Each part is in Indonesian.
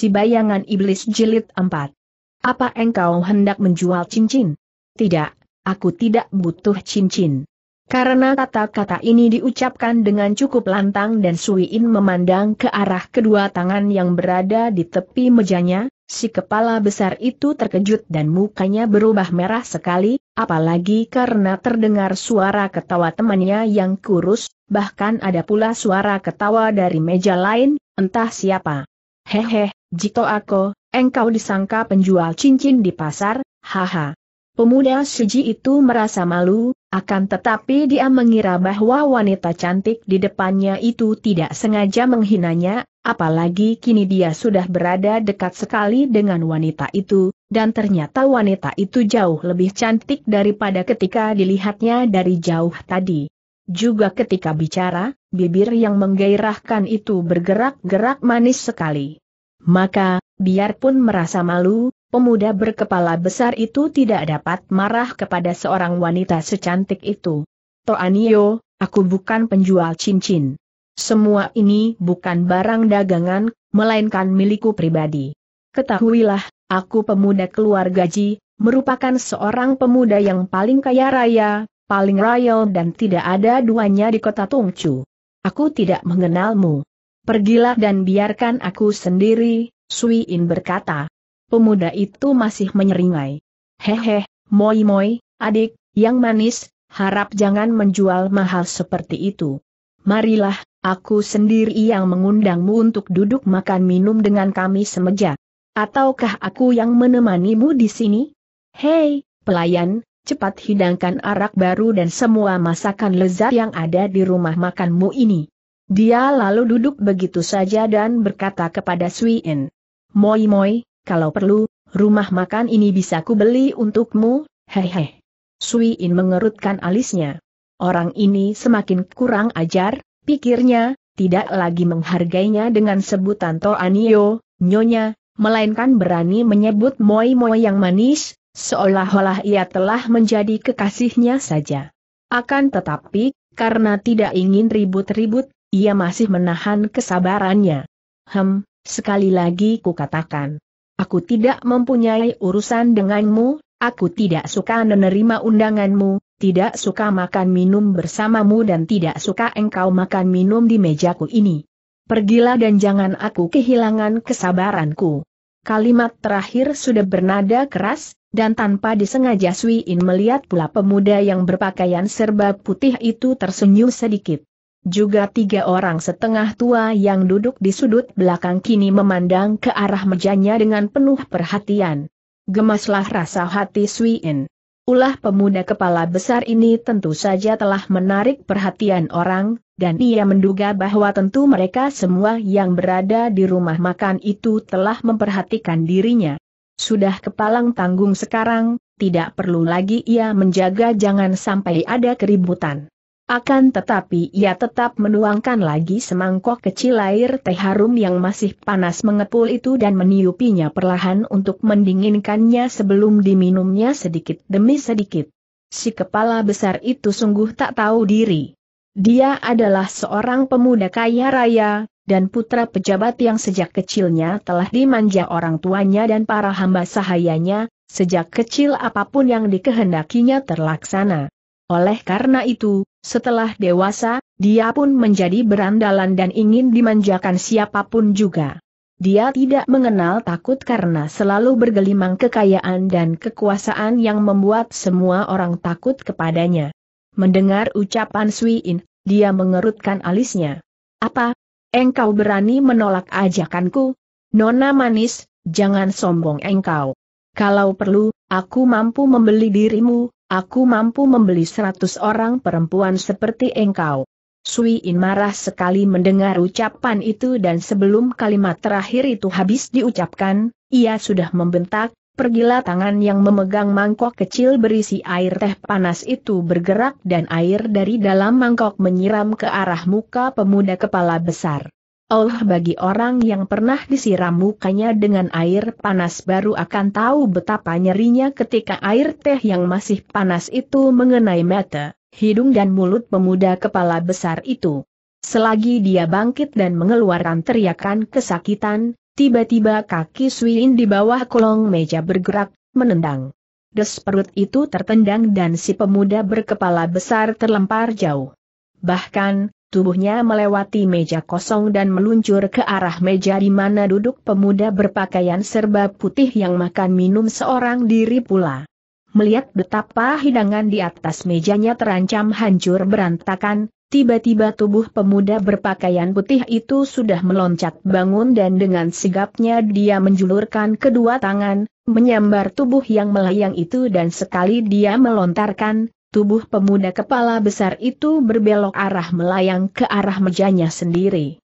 si bayangan iblis jilid 4. Apa engkau hendak menjual cincin? Tidak, aku tidak butuh cincin. Karena kata-kata ini diucapkan dengan cukup lantang dan Suiin memandang ke arah kedua tangan yang berada di tepi mejanya, si kepala besar itu terkejut dan mukanya berubah merah sekali, apalagi karena terdengar suara ketawa temannya yang kurus, bahkan ada pula suara ketawa dari meja lain, entah siapa. Hehe, Jito aku, engkau disangka penjual cincin di pasar, haha. Pemuda suji itu merasa malu, akan tetapi dia mengira bahwa wanita cantik di depannya itu tidak sengaja menghinanya, apalagi kini dia sudah berada dekat sekali dengan wanita itu, dan ternyata wanita itu jauh lebih cantik daripada ketika dilihatnya dari jauh tadi. Juga ketika bicara, bibir yang menggairahkan itu bergerak-gerak manis sekali. Maka, biarpun merasa malu, pemuda berkepala besar itu tidak dapat marah kepada seorang wanita secantik itu. Toanio, aku bukan penjual cincin. Semua ini bukan barang dagangan, melainkan milikku pribadi. Ketahuilah, aku pemuda keluarga Ji, merupakan seorang pemuda yang paling kaya raya, paling royal dan tidak ada duanya di kota Tungcu. Aku tidak mengenalmu. Pergilah dan biarkan aku sendiri, Sui In berkata. Pemuda itu masih menyeringai. Hehe, moi moi, adik, yang manis, harap jangan menjual mahal seperti itu. Marilah, aku sendiri yang mengundangmu untuk duduk makan minum dengan kami semeja. Ataukah aku yang menemanimu di sini? Hei, pelayan, cepat hidangkan arak baru dan semua masakan lezat yang ada di rumah makanmu ini. Dia lalu duduk begitu saja dan berkata kepada Sui In, Moi moi, kalau perlu, rumah makan ini bisa ku beli untukmu, hehe. In mengerutkan alisnya. Orang ini semakin kurang ajar, pikirnya, tidak lagi menghargainya dengan sebutan Anio, nyonya, melainkan berani menyebut Moi Moi yang manis, seolah-olah ia telah menjadi kekasihnya saja. Akan tetapi, karena tidak ingin ribut-ribut, ia masih menahan kesabarannya. Hem, sekali lagi kukatakan. Aku tidak mempunyai urusan denganmu, aku tidak suka menerima undanganmu, tidak suka makan minum bersamamu dan tidak suka engkau makan minum di mejaku ini. Pergilah dan jangan aku kehilangan kesabaranku. Kalimat terakhir sudah bernada keras, dan tanpa disengaja Sui In melihat pula pemuda yang berpakaian serba putih itu tersenyum sedikit. Juga tiga orang setengah tua yang duduk di sudut belakang kini memandang ke arah mejanya dengan penuh perhatian. Gemaslah rasa hati Suin. Ulah pemuda kepala besar ini tentu saja telah menarik perhatian orang, dan ia menduga bahwa tentu mereka semua yang berada di rumah makan itu telah memperhatikan dirinya. Sudah kepalang tanggung sekarang, tidak perlu lagi ia menjaga jangan sampai ada keributan. Akan tetapi ia tetap menuangkan lagi semangkok kecil air teh harum yang masih panas mengepul itu dan meniupinya perlahan untuk mendinginkannya sebelum diminumnya sedikit demi sedikit. Si kepala besar itu sungguh tak tahu diri. Dia adalah seorang pemuda kaya raya, dan putra pejabat yang sejak kecilnya telah dimanja orang tuanya dan para hamba sahayanya, sejak kecil apapun yang dikehendakinya terlaksana. Oleh karena itu, setelah dewasa, dia pun menjadi berandalan dan ingin dimanjakan siapapun juga. Dia tidak mengenal takut karena selalu bergelimang kekayaan dan kekuasaan yang membuat semua orang takut kepadanya. Mendengar ucapan In, dia mengerutkan alisnya. Apa? Engkau berani menolak ajakanku? Nona manis, jangan sombong engkau. Kalau perlu, aku mampu membeli dirimu, Aku mampu membeli seratus orang perempuan seperti engkau. Sui In marah sekali mendengar ucapan itu dan sebelum kalimat terakhir itu habis diucapkan, ia sudah membentak, pergilah tangan yang memegang mangkok kecil berisi air teh panas itu bergerak dan air dari dalam mangkok menyiram ke arah muka pemuda kepala besar. Allah bagi orang yang pernah disiram mukanya dengan air panas baru akan tahu betapa nyerinya ketika air teh yang masih panas itu mengenai mata, hidung dan mulut pemuda kepala besar itu. Selagi dia bangkit dan mengeluarkan teriakan kesakitan, tiba-tiba kaki Swin di bawah kolong meja bergerak, menendang. Des perut itu tertendang dan si pemuda berkepala besar terlempar jauh. Bahkan, Tubuhnya melewati meja kosong dan meluncur ke arah meja di mana duduk pemuda berpakaian serba putih yang makan minum seorang diri pula. Melihat betapa hidangan di atas mejanya terancam hancur berantakan, Tiba-tiba tubuh pemuda berpakaian putih itu sudah meloncat bangun dan dengan sigapnya dia menjulurkan kedua tangan, menyambar tubuh yang melayang itu dan sekali dia melontarkan, tubuh pemuda kepala besar itu berbelok arah melayang ke arah mejanya sendiri.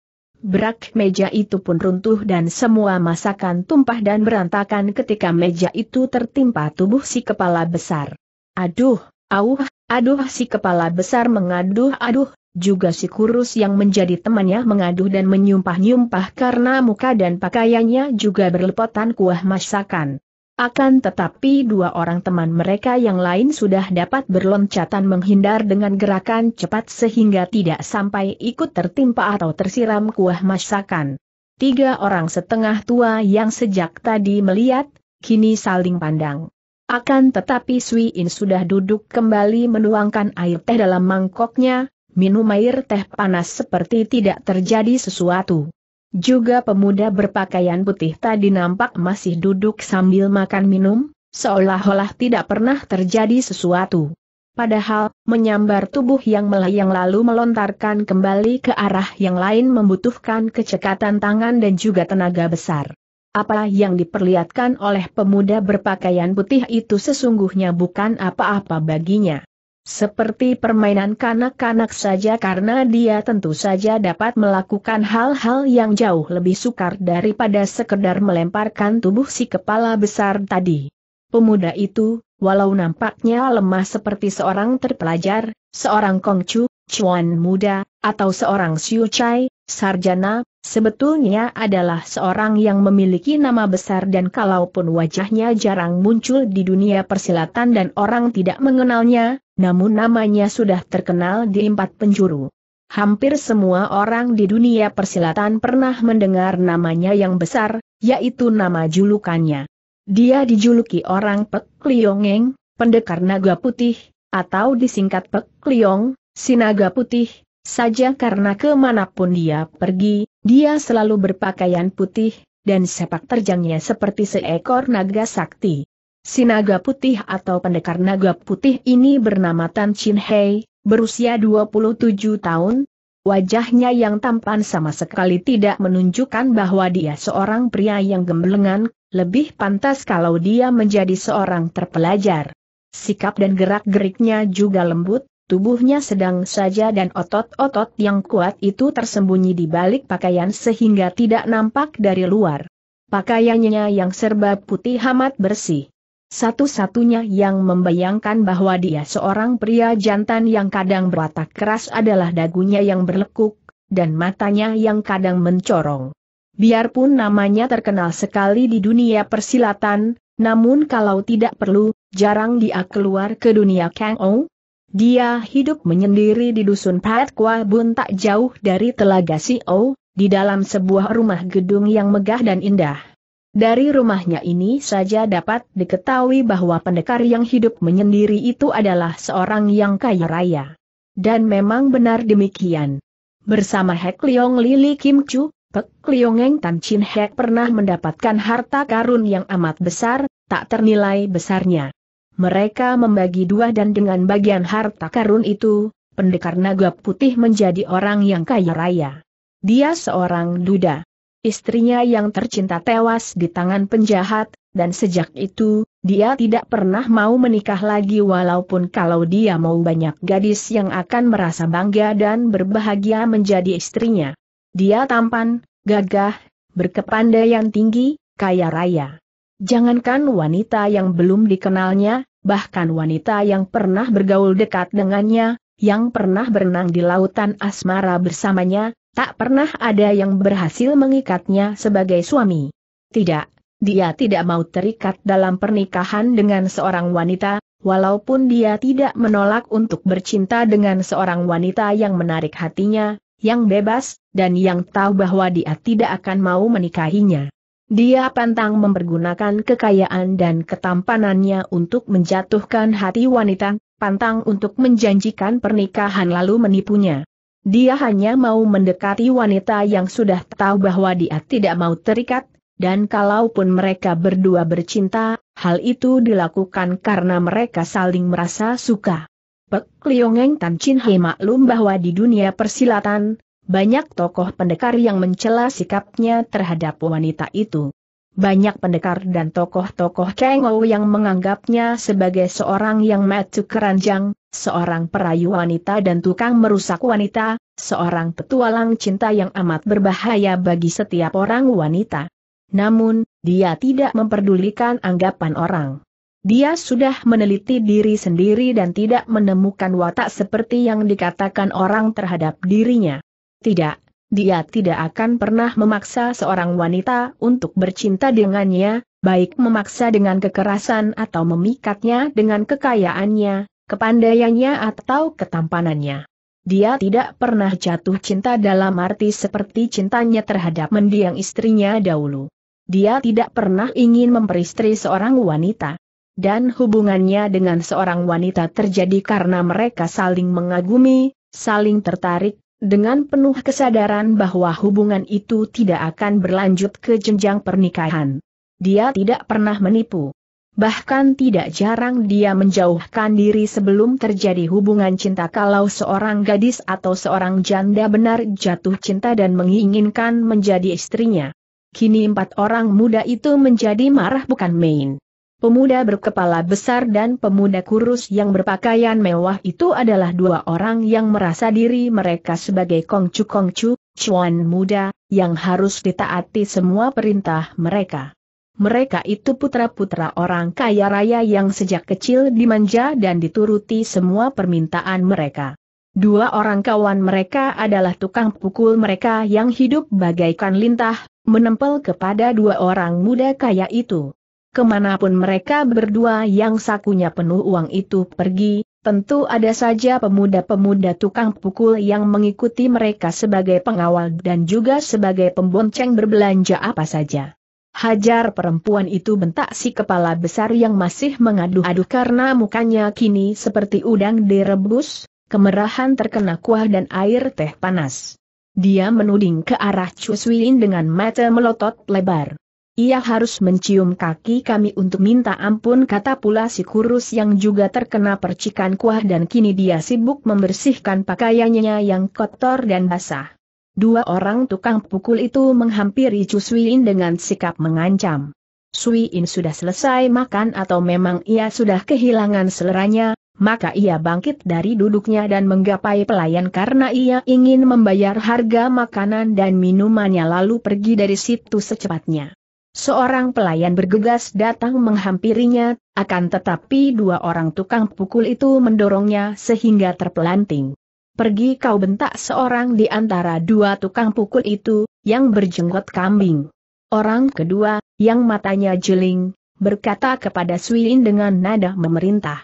Brak meja itu pun runtuh dan semua masakan tumpah dan berantakan ketika meja itu tertimpa tubuh si kepala besar. Aduh, auh, aduh si kepala besar mengaduh aduh, juga si kurus yang menjadi temannya mengaduh dan menyumpah-nyumpah karena muka dan pakaiannya juga berlepotan kuah masakan. Akan tetapi dua orang teman mereka yang lain sudah dapat berloncatan menghindar dengan gerakan cepat sehingga tidak sampai ikut tertimpa atau tersiram kuah masakan. Tiga orang setengah tua yang sejak tadi melihat, kini saling pandang. Akan tetapi Sui In sudah duduk kembali menuangkan air teh dalam mangkoknya, minum air teh panas seperti tidak terjadi sesuatu. Juga pemuda berpakaian putih tadi nampak masih duduk sambil makan minum, seolah-olah tidak pernah terjadi sesuatu. Padahal, menyambar tubuh yang melayang lalu melontarkan kembali ke arah yang lain membutuhkan kecekatan tangan dan juga tenaga besar. Apa yang diperlihatkan oleh pemuda berpakaian putih itu sesungguhnya bukan apa-apa baginya. Seperti permainan kanak-kanak saja karena dia tentu saja dapat melakukan hal-hal yang jauh lebih sukar daripada sekedar melemparkan tubuh si kepala besar tadi. Pemuda itu, walau nampaknya lemah seperti seorang terpelajar, seorang kongcu, cuan muda, atau seorang siucai, sarjana, Sebetulnya adalah seorang yang memiliki nama besar dan kalaupun wajahnya jarang muncul di dunia persilatan dan orang tidak mengenalnya, namun namanya sudah terkenal di empat penjuru. Hampir semua orang di dunia persilatan pernah mendengar namanya yang besar, yaitu nama julukannya. Dia dijuluki orang Pek Liongeng, pendekar naga putih, atau disingkat Pek sinaga si putih, saja karena kemanapun dia pergi, dia selalu berpakaian putih, dan sepak terjangnya seperti seekor naga sakti. Si naga putih atau pendekar naga putih ini bernama Tan Chin Hei, berusia 27 tahun. Wajahnya yang tampan sama sekali tidak menunjukkan bahwa dia seorang pria yang gemblengan, lebih pantas kalau dia menjadi seorang terpelajar. Sikap dan gerak-geriknya juga lembut, Tubuhnya sedang saja dan otot-otot yang kuat itu tersembunyi di balik pakaian sehingga tidak nampak dari luar. Pakaiannya yang serba putih amat bersih. Satu-satunya yang membayangkan bahwa dia seorang pria jantan yang kadang berwatak keras adalah dagunya yang berlekuk, dan matanya yang kadang mencorong. Biarpun namanya terkenal sekali di dunia persilatan, namun kalau tidak perlu, jarang dia keluar ke dunia Kang Ong, dia hidup menyendiri di dusun Pat Kwa Bun tak jauh dari Telaga Sio, di dalam sebuah rumah gedung yang megah dan indah. Dari rumahnya ini saja dapat diketahui bahwa pendekar yang hidup menyendiri itu adalah seorang yang kaya raya. Dan memang benar demikian. Bersama Hek Leong Lili Kim Chu, Pek Eng Tan Chin Hek pernah mendapatkan harta karun yang amat besar, tak ternilai besarnya. Mereka membagi dua dan dengan bagian harta karun itu, pendekar naga putih menjadi orang yang kaya raya. Dia seorang duda. Istrinya yang tercinta tewas di tangan penjahat, dan sejak itu, dia tidak pernah mau menikah lagi walaupun kalau dia mau banyak gadis yang akan merasa bangga dan berbahagia menjadi istrinya. Dia tampan, gagah, berkepandaian tinggi, kaya raya. Jangankan wanita yang belum dikenalnya, bahkan wanita yang pernah bergaul dekat dengannya, yang pernah berenang di lautan asmara bersamanya, tak pernah ada yang berhasil mengikatnya sebagai suami. Tidak, dia tidak mau terikat dalam pernikahan dengan seorang wanita, walaupun dia tidak menolak untuk bercinta dengan seorang wanita yang menarik hatinya, yang bebas, dan yang tahu bahwa dia tidak akan mau menikahinya. Dia pantang mempergunakan kekayaan dan ketampanannya untuk menjatuhkan hati wanita, pantang untuk menjanjikan pernikahan lalu menipunya. Dia hanya mau mendekati wanita yang sudah tahu bahwa dia tidak mau terikat, dan kalaupun mereka berdua bercinta, hal itu dilakukan karena mereka saling merasa suka. Pek Liongeng Tan Chin He maklum bahwa di dunia persilatan, banyak tokoh pendekar yang mencela sikapnya terhadap wanita itu. Banyak pendekar dan tokoh-tokoh Kengou yang menganggapnya sebagai seorang yang metu keranjang, seorang perayu wanita dan tukang merusak wanita, seorang petualang cinta yang amat berbahaya bagi setiap orang wanita. Namun, dia tidak memperdulikan anggapan orang. Dia sudah meneliti diri sendiri dan tidak menemukan watak seperti yang dikatakan orang terhadap dirinya. Tidak, dia tidak akan pernah memaksa seorang wanita untuk bercinta dengannya, baik memaksa dengan kekerasan atau memikatnya dengan kekayaannya, kepandaiannya atau ketampanannya. Dia tidak pernah jatuh cinta dalam arti seperti cintanya terhadap mendiang istrinya dahulu. Dia tidak pernah ingin memperistri seorang wanita. Dan hubungannya dengan seorang wanita terjadi karena mereka saling mengagumi, saling tertarik, dengan penuh kesadaran bahwa hubungan itu tidak akan berlanjut ke jenjang pernikahan. Dia tidak pernah menipu. Bahkan tidak jarang dia menjauhkan diri sebelum terjadi hubungan cinta kalau seorang gadis atau seorang janda benar jatuh cinta dan menginginkan menjadi istrinya. Kini empat orang muda itu menjadi marah bukan main. Pemuda berkepala besar dan pemuda kurus yang berpakaian mewah itu adalah dua orang yang merasa diri mereka sebagai Kongcu Kongcu, cuan muda, yang harus ditaati semua perintah mereka. Mereka itu putra-putra orang kaya raya yang sejak kecil dimanja dan dituruti semua permintaan mereka. Dua orang kawan mereka adalah tukang pukul mereka yang hidup bagaikan lintah, menempel kepada dua orang muda kaya itu. Kemanapun mereka berdua yang sakunya penuh uang itu pergi, tentu ada saja pemuda-pemuda tukang pukul yang mengikuti mereka sebagai pengawal dan juga sebagai pembonceng berbelanja apa saja. Hajar perempuan itu bentak si kepala besar yang masih mengadu aduh karena mukanya kini seperti udang direbus, kemerahan terkena kuah dan air teh panas. Dia menuding ke arah Chuswin dengan mata melotot lebar. Ia harus mencium kaki kami untuk minta ampun kata pula si kurus yang juga terkena percikan kuah dan kini dia sibuk membersihkan pakaiannya yang kotor dan basah. Dua orang tukang pukul itu menghampiri Chu Suiin dengan sikap mengancam. Suiin sudah selesai makan atau memang ia sudah kehilangan seleranya, maka ia bangkit dari duduknya dan menggapai pelayan karena ia ingin membayar harga makanan dan minumannya lalu pergi dari situ secepatnya. Seorang pelayan bergegas datang menghampirinya, akan tetapi dua orang tukang pukul itu mendorongnya sehingga terpelanting. Pergi kau bentak seorang di antara dua tukang pukul itu, yang berjenggot kambing. Orang kedua, yang matanya jeling, berkata kepada Suin dengan nada memerintah.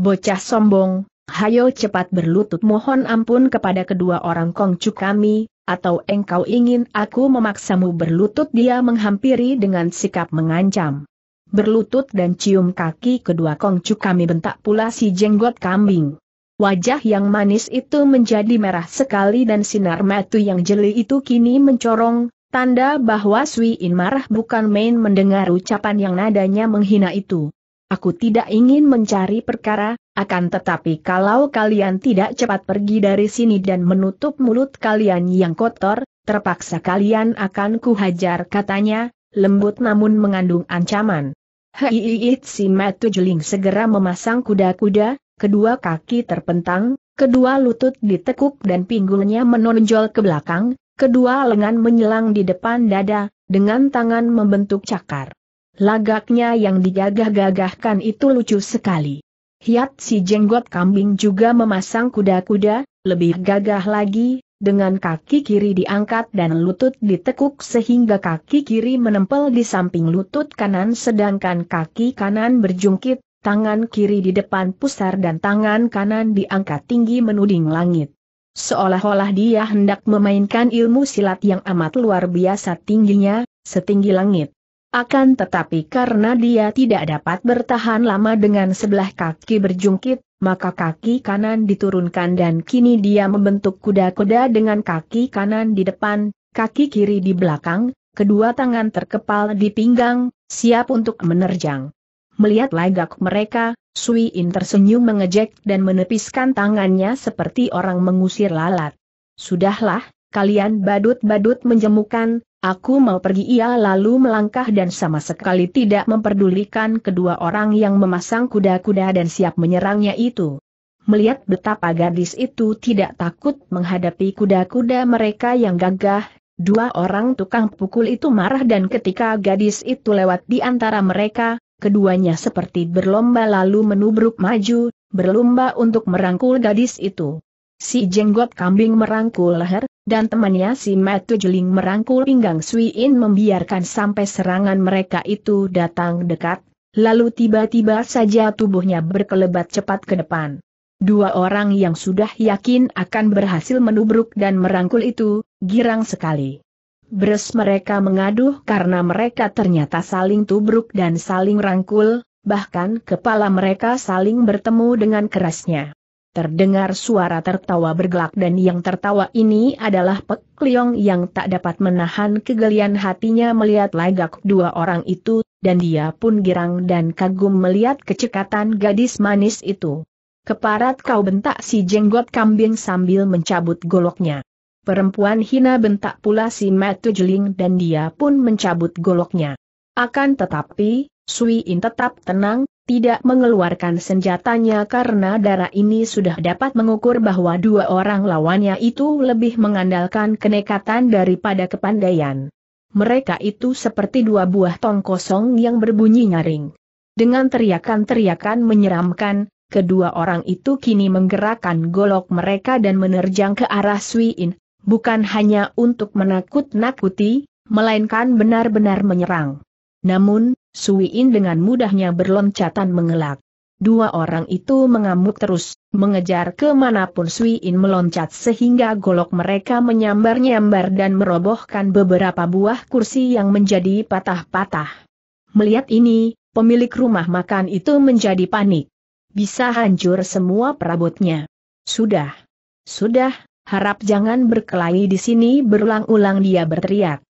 Bocah sombong, hayo cepat berlutut mohon ampun kepada kedua orang kongcu kami, atau engkau ingin aku memaksamu berlutut dia menghampiri dengan sikap mengancam. Berlutut dan cium kaki kedua kongcu kami bentak pula si jenggot kambing. Wajah yang manis itu menjadi merah sekali dan sinar matu yang jeli itu kini mencorong, tanda bahwa Sui In marah bukan main mendengar ucapan yang nadanya menghina itu. Aku tidak ingin mencari perkara, akan tetapi kalau kalian tidak cepat pergi dari sini dan menutup mulut kalian yang kotor, terpaksa kalian akan kuhajar katanya, lembut namun mengandung ancaman. Hiiit si Matu Juling segera memasang kuda-kuda, kedua kaki terpentang, kedua lutut ditekuk dan pinggulnya menonjol ke belakang, kedua lengan menyelang di depan dada, dengan tangan membentuk cakar. Lagaknya yang digagah-gagahkan itu lucu sekali. Hiat si jenggot kambing juga memasang kuda-kuda, lebih gagah lagi, dengan kaki kiri diangkat dan lutut ditekuk sehingga kaki kiri menempel di samping lutut kanan sedangkan kaki kanan berjungkit, tangan kiri di depan pusar dan tangan kanan diangkat tinggi menuding langit. Seolah-olah dia hendak memainkan ilmu silat yang amat luar biasa tingginya, setinggi langit. Akan tetapi karena dia tidak dapat bertahan lama dengan sebelah kaki berjungkit, maka kaki kanan diturunkan dan kini dia membentuk kuda-kuda dengan kaki kanan di depan, kaki kiri di belakang, kedua tangan terkepal di pinggang, siap untuk menerjang. Melihat lagak mereka, Sui In tersenyum mengejek dan menepiskan tangannya seperti orang mengusir lalat. Sudahlah, kalian badut-badut menjemukan, Aku mau pergi ia lalu melangkah dan sama sekali tidak memperdulikan kedua orang yang memasang kuda-kuda dan siap menyerangnya itu. Melihat betapa gadis itu tidak takut menghadapi kuda-kuda mereka yang gagah, dua orang tukang pukul itu marah dan ketika gadis itu lewat di antara mereka, keduanya seperti berlomba lalu menubruk maju, berlomba untuk merangkul gadis itu si jenggot kambing merangkul leher, dan temannya si matu Jeling merangkul pinggang Sui In membiarkan sampai serangan mereka itu datang dekat, lalu tiba-tiba saja tubuhnya berkelebat cepat ke depan. Dua orang yang sudah yakin akan berhasil menubruk dan merangkul itu, girang sekali. Bres mereka mengaduh karena mereka ternyata saling tubruk dan saling rangkul, bahkan kepala mereka saling bertemu dengan kerasnya. Terdengar suara tertawa bergelak dan yang tertawa ini adalah Pek Liong yang tak dapat menahan kegelian hatinya melihat lagak dua orang itu, dan dia pun girang dan kagum melihat kecekatan gadis manis itu. Keparat kau bentak si jenggot kambing sambil mencabut goloknya. Perempuan hina bentak pula si Matu Jeling dan dia pun mencabut goloknya. Akan tetapi, Sui In tetap tenang, tidak mengeluarkan senjatanya karena darah ini sudah dapat mengukur bahwa dua orang lawannya itu lebih mengandalkan kenekatan daripada kepandaian. Mereka itu seperti dua buah tong kosong yang berbunyi nyaring. Dengan teriakan-teriakan menyeramkan, kedua orang itu kini menggerakkan golok mereka dan menerjang ke arah Suiin, bukan hanya untuk menakut-nakuti, melainkan benar-benar menyerang. Namun, Suiin dengan mudahnya berloncatan mengelak. Dua orang itu mengamuk terus, mengejar kemanapun Suiin meloncat sehingga golok mereka menyambar-nyambar dan merobohkan beberapa buah kursi yang menjadi patah-patah. Melihat ini, pemilik rumah makan itu menjadi panik. Bisa hancur semua perabotnya. Sudah. Sudah, harap jangan berkelahi di sini berulang-ulang dia berteriak.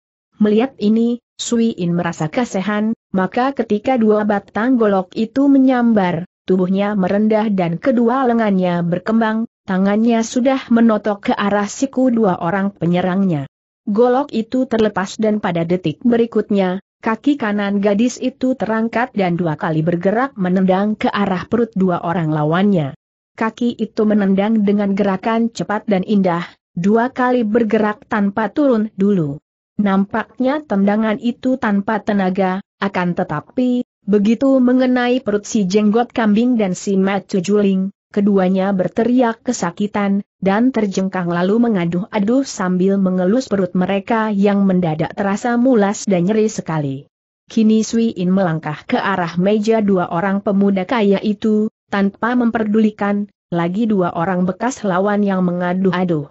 Melihat ini, Sui In merasa kasihan, maka ketika dua batang golok itu menyambar, tubuhnya merendah dan kedua lengannya berkembang, tangannya sudah menotok ke arah siku dua orang penyerangnya. Golok itu terlepas dan pada detik berikutnya, kaki kanan gadis itu terangkat dan dua kali bergerak menendang ke arah perut dua orang lawannya. Kaki itu menendang dengan gerakan cepat dan indah, dua kali bergerak tanpa turun dulu. Nampaknya tendangan itu tanpa tenaga, akan tetapi, begitu mengenai perut si jenggot kambing dan si Macu Juling, keduanya berteriak kesakitan, dan terjengkang lalu mengaduh-aduh sambil mengelus perut mereka yang mendadak terasa mulas dan nyeri sekali. Kini Sui In melangkah ke arah meja dua orang pemuda kaya itu, tanpa memperdulikan, lagi dua orang bekas lawan yang mengaduh-aduh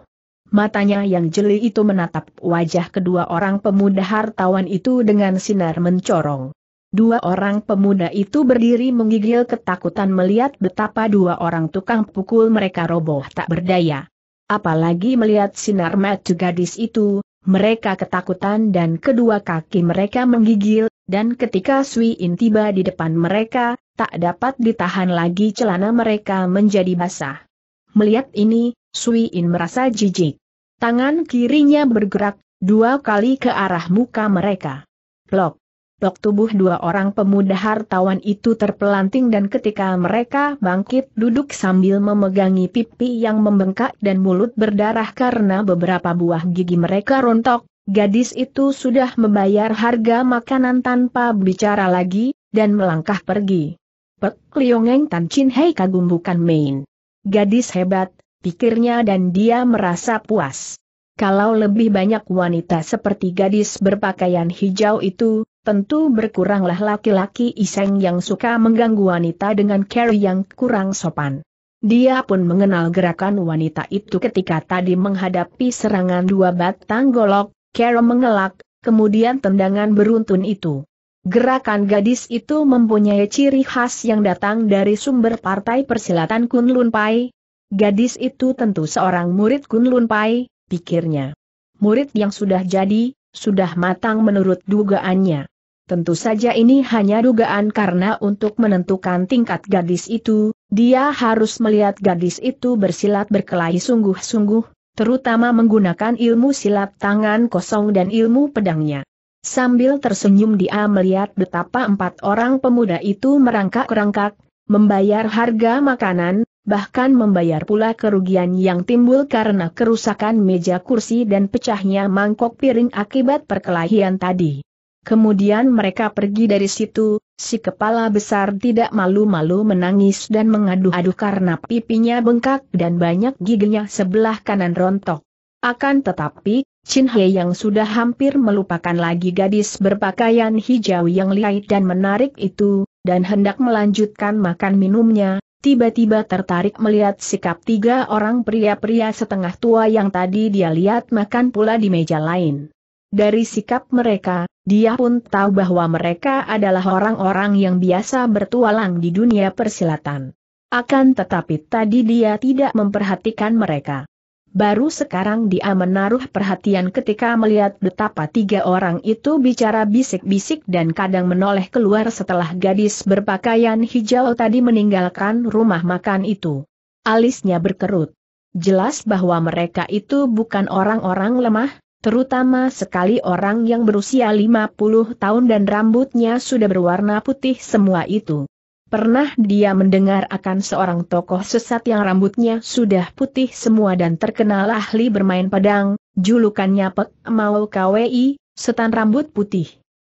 matanya yang jeli itu menatap wajah kedua orang pemuda hartawan itu dengan sinar mencorong. Dua orang pemuda itu berdiri menggigil ketakutan melihat betapa dua orang tukang pukul mereka roboh tak berdaya. Apalagi melihat sinar mata gadis itu, mereka ketakutan dan kedua kaki mereka menggigil, dan ketika Sui In tiba di depan mereka, tak dapat ditahan lagi celana mereka menjadi basah. Melihat ini, Sui In merasa jijik. Tangan kirinya bergerak, dua kali ke arah muka mereka. Plok. Plok tubuh dua orang pemuda hartawan itu terpelanting dan ketika mereka bangkit duduk sambil memegangi pipi yang membengkak dan mulut berdarah karena beberapa buah gigi mereka rontok, gadis itu sudah membayar harga makanan tanpa bicara lagi, dan melangkah pergi. Pek Liongeng Tan Chin Hei kagum bukan main. Gadis hebat, pikirnya dan dia merasa puas. Kalau lebih banyak wanita seperti gadis berpakaian hijau itu, tentu berkuranglah laki-laki iseng yang suka mengganggu wanita dengan care yang kurang sopan. Dia pun mengenal gerakan wanita itu ketika tadi menghadapi serangan dua batang golok, Carol mengelak, kemudian tendangan beruntun itu. Gerakan gadis itu mempunyai ciri khas yang datang dari sumber partai persilatan Kunlun Pai, Gadis itu tentu seorang murid Kunlun Pai, pikirnya. Murid yang sudah jadi, sudah matang menurut dugaannya. Tentu saja ini hanya dugaan karena untuk menentukan tingkat gadis itu, dia harus melihat gadis itu bersilat berkelahi sungguh-sungguh, terutama menggunakan ilmu silat tangan kosong dan ilmu pedangnya. Sambil tersenyum dia melihat betapa empat orang pemuda itu merangkak-rangkak, membayar harga makanan, bahkan membayar pula kerugian yang timbul karena kerusakan meja kursi dan pecahnya mangkok piring akibat perkelahian tadi. Kemudian mereka pergi dari situ, si kepala besar tidak malu-malu menangis dan mengadu-adu karena pipinya bengkak dan banyak giginya sebelah kanan rontok. Akan tetapi, Chin He yang sudah hampir melupakan lagi gadis berpakaian hijau yang lihai dan menarik itu, dan hendak melanjutkan makan minumnya, tiba-tiba tertarik melihat sikap tiga orang pria-pria setengah tua yang tadi dia lihat makan pula di meja lain. Dari sikap mereka, dia pun tahu bahwa mereka adalah orang-orang yang biasa bertualang di dunia persilatan. Akan tetapi tadi dia tidak memperhatikan mereka. Baru sekarang dia menaruh perhatian ketika melihat betapa tiga orang itu bicara bisik-bisik dan kadang menoleh keluar setelah gadis berpakaian hijau tadi meninggalkan rumah makan itu. Alisnya berkerut. Jelas bahwa mereka itu bukan orang-orang lemah, terutama sekali orang yang berusia 50 tahun dan rambutnya sudah berwarna putih semua itu. Pernah dia mendengar akan seorang tokoh sesat yang rambutnya sudah putih semua dan terkenal ahli bermain pedang, julukannya Pek Mau Kwi, setan rambut putih.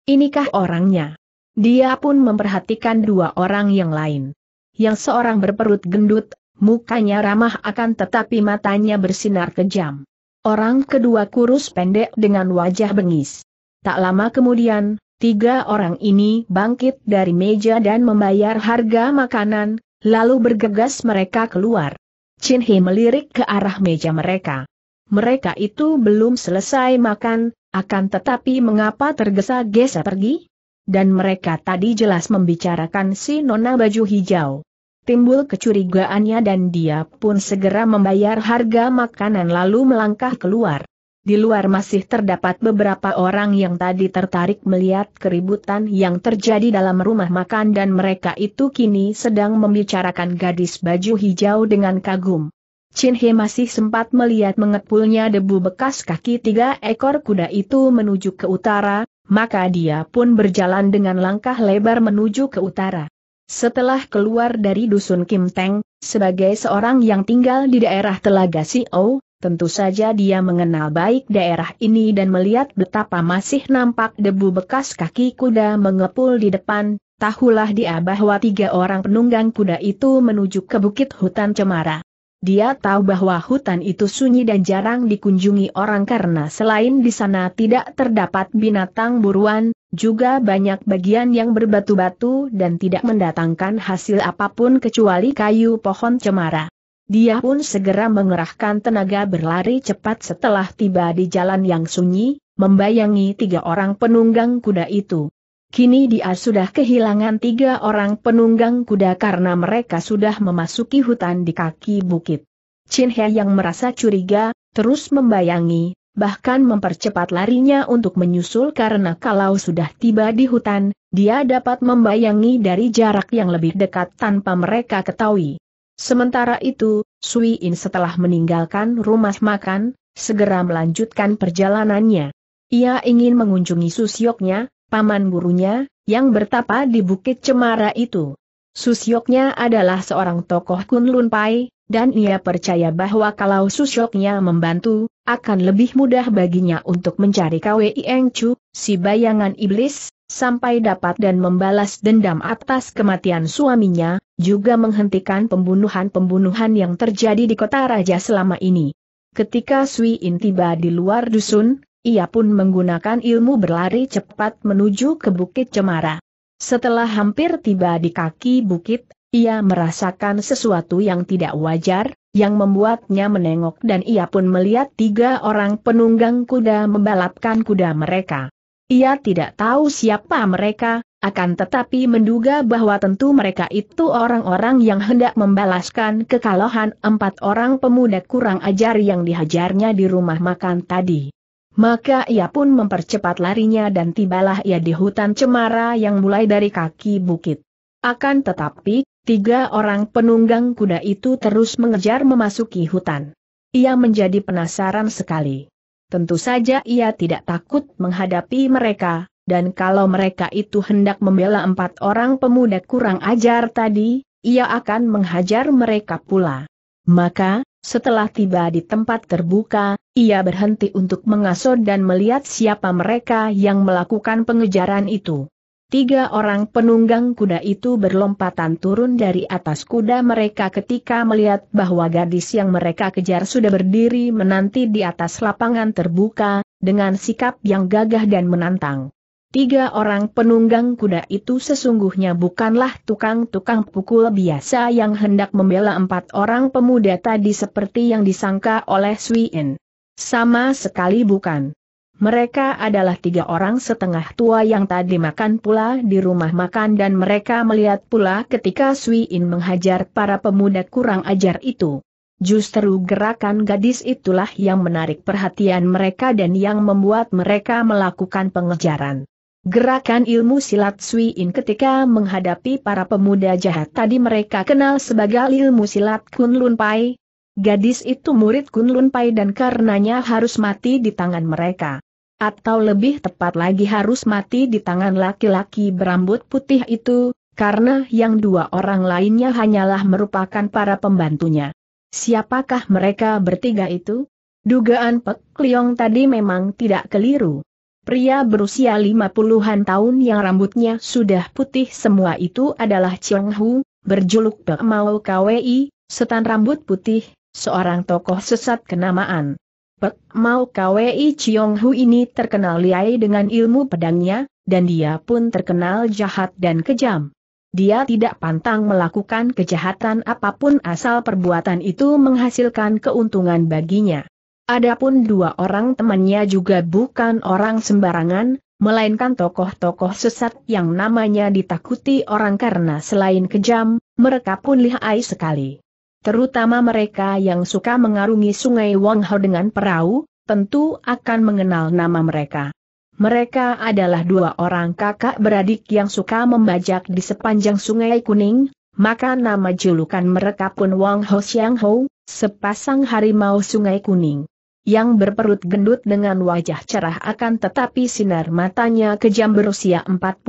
Inikah orangnya? Dia pun memperhatikan dua orang yang lain. Yang seorang berperut gendut, mukanya ramah akan tetapi matanya bersinar kejam. Orang kedua kurus pendek dengan wajah bengis. Tak lama kemudian, Tiga orang ini bangkit dari meja dan membayar harga makanan, lalu bergegas mereka keluar. Chin He melirik ke arah meja mereka. Mereka itu belum selesai makan, akan tetapi mengapa tergesa-gesa pergi? Dan mereka tadi jelas membicarakan si nona baju hijau. Timbul kecurigaannya dan dia pun segera membayar harga makanan lalu melangkah keluar di luar masih terdapat beberapa orang yang tadi tertarik melihat keributan yang terjadi dalam rumah makan dan mereka itu kini sedang membicarakan gadis baju hijau dengan kagum. Chin He masih sempat melihat mengepulnya debu bekas kaki tiga ekor kuda itu menuju ke utara, maka dia pun berjalan dengan langkah lebar menuju ke utara. Setelah keluar dari dusun Kim Teng, sebagai seorang yang tinggal di daerah Telaga Siou, Tentu saja dia mengenal baik daerah ini dan melihat betapa masih nampak debu bekas kaki kuda mengepul di depan, tahulah dia bahwa tiga orang penunggang kuda itu menuju ke bukit hutan cemara. Dia tahu bahwa hutan itu sunyi dan jarang dikunjungi orang karena selain di sana tidak terdapat binatang buruan, juga banyak bagian yang berbatu-batu dan tidak mendatangkan hasil apapun kecuali kayu pohon cemara. Dia pun segera mengerahkan tenaga berlari cepat setelah tiba di jalan yang sunyi, membayangi tiga orang penunggang kuda itu. Kini dia sudah kehilangan tiga orang penunggang kuda karena mereka sudah memasuki hutan di kaki bukit. Chin He yang merasa curiga, terus membayangi, bahkan mempercepat larinya untuk menyusul karena kalau sudah tiba di hutan, dia dapat membayangi dari jarak yang lebih dekat tanpa mereka ketahui. Sementara itu, Sui In setelah meninggalkan rumah makan, segera melanjutkan perjalanannya. Ia ingin mengunjungi Susyoknya, paman gurunya, yang bertapa di Bukit Cemara itu. Susyoknya adalah seorang tokoh Kunlun Pai, dan ia percaya bahwa kalau Susyoknya membantu, akan lebih mudah baginya untuk mencari Kwei Eng Chu, si bayangan iblis, sampai dapat dan membalas dendam atas kematian suaminya, juga menghentikan pembunuhan-pembunuhan yang terjadi di kota raja selama ini. Ketika Sui In tiba di luar dusun, ia pun menggunakan ilmu berlari cepat menuju ke Bukit Cemara. Setelah hampir tiba di kaki bukit, ia merasakan sesuatu yang tidak wajar, yang membuatnya menengok dan ia pun melihat tiga orang penunggang kuda membalapkan kuda mereka. Ia tidak tahu siapa mereka, akan tetapi menduga bahwa tentu mereka itu orang-orang yang hendak membalaskan kekalahan empat orang pemuda kurang ajar yang dihajarnya di rumah makan tadi. Maka ia pun mempercepat larinya dan tibalah ia di hutan cemara yang mulai dari kaki bukit. Akan tetapi, tiga orang penunggang kuda itu terus mengejar memasuki hutan. Ia menjadi penasaran sekali tentu saja ia tidak takut menghadapi mereka, dan kalau mereka itu hendak membela empat orang pemuda kurang ajar tadi, ia akan menghajar mereka pula. Maka, setelah tiba di tempat terbuka, ia berhenti untuk mengasuh dan melihat siapa mereka yang melakukan pengejaran itu. Tiga orang penunggang kuda itu berlompatan turun dari atas kuda mereka ketika melihat bahwa gadis yang mereka kejar sudah berdiri menanti di atas lapangan terbuka, dengan sikap yang gagah dan menantang. Tiga orang penunggang kuda itu sesungguhnya bukanlah tukang-tukang pukul biasa yang hendak membela empat orang pemuda tadi seperti yang disangka oleh Swien. Sama sekali bukan. Mereka adalah tiga orang setengah tua yang tadi makan pula di rumah makan dan mereka melihat pula ketika Sui In menghajar para pemuda kurang ajar itu. Justru gerakan gadis itulah yang menarik perhatian mereka dan yang membuat mereka melakukan pengejaran. Gerakan ilmu silat Sui In ketika menghadapi para pemuda jahat tadi mereka kenal sebagai ilmu silat Kunlun Pai. Gadis itu murid Kunlun Pai dan karenanya harus mati di tangan mereka atau lebih tepat lagi harus mati di tangan laki-laki berambut putih itu, karena yang dua orang lainnya hanyalah merupakan para pembantunya. Siapakah mereka bertiga itu? Dugaan Pek Liong tadi memang tidak keliru. Pria berusia lima puluhan tahun yang rambutnya sudah putih semua itu adalah Chiang Hu, berjuluk Pek Mao Kwi, setan rambut putih, seorang tokoh sesat kenamaan. Pek Mau Kwei Chiong Hu ini terkenal liai dengan ilmu pedangnya, dan dia pun terkenal jahat dan kejam. Dia tidak pantang melakukan kejahatan apapun asal perbuatan itu menghasilkan keuntungan baginya. Adapun dua orang temannya juga bukan orang sembarangan, melainkan tokoh-tokoh sesat yang namanya ditakuti orang karena selain kejam, mereka pun lihai sekali terutama mereka yang suka mengarungi sungai Wangho dengan perahu, tentu akan mengenal nama mereka. Mereka adalah dua orang kakak beradik yang suka membajak di sepanjang sungai kuning, maka nama julukan mereka pun Wang Ho Ho, sepasang harimau sungai kuning. Yang berperut gendut dengan wajah cerah akan tetapi sinar matanya kejam berusia 45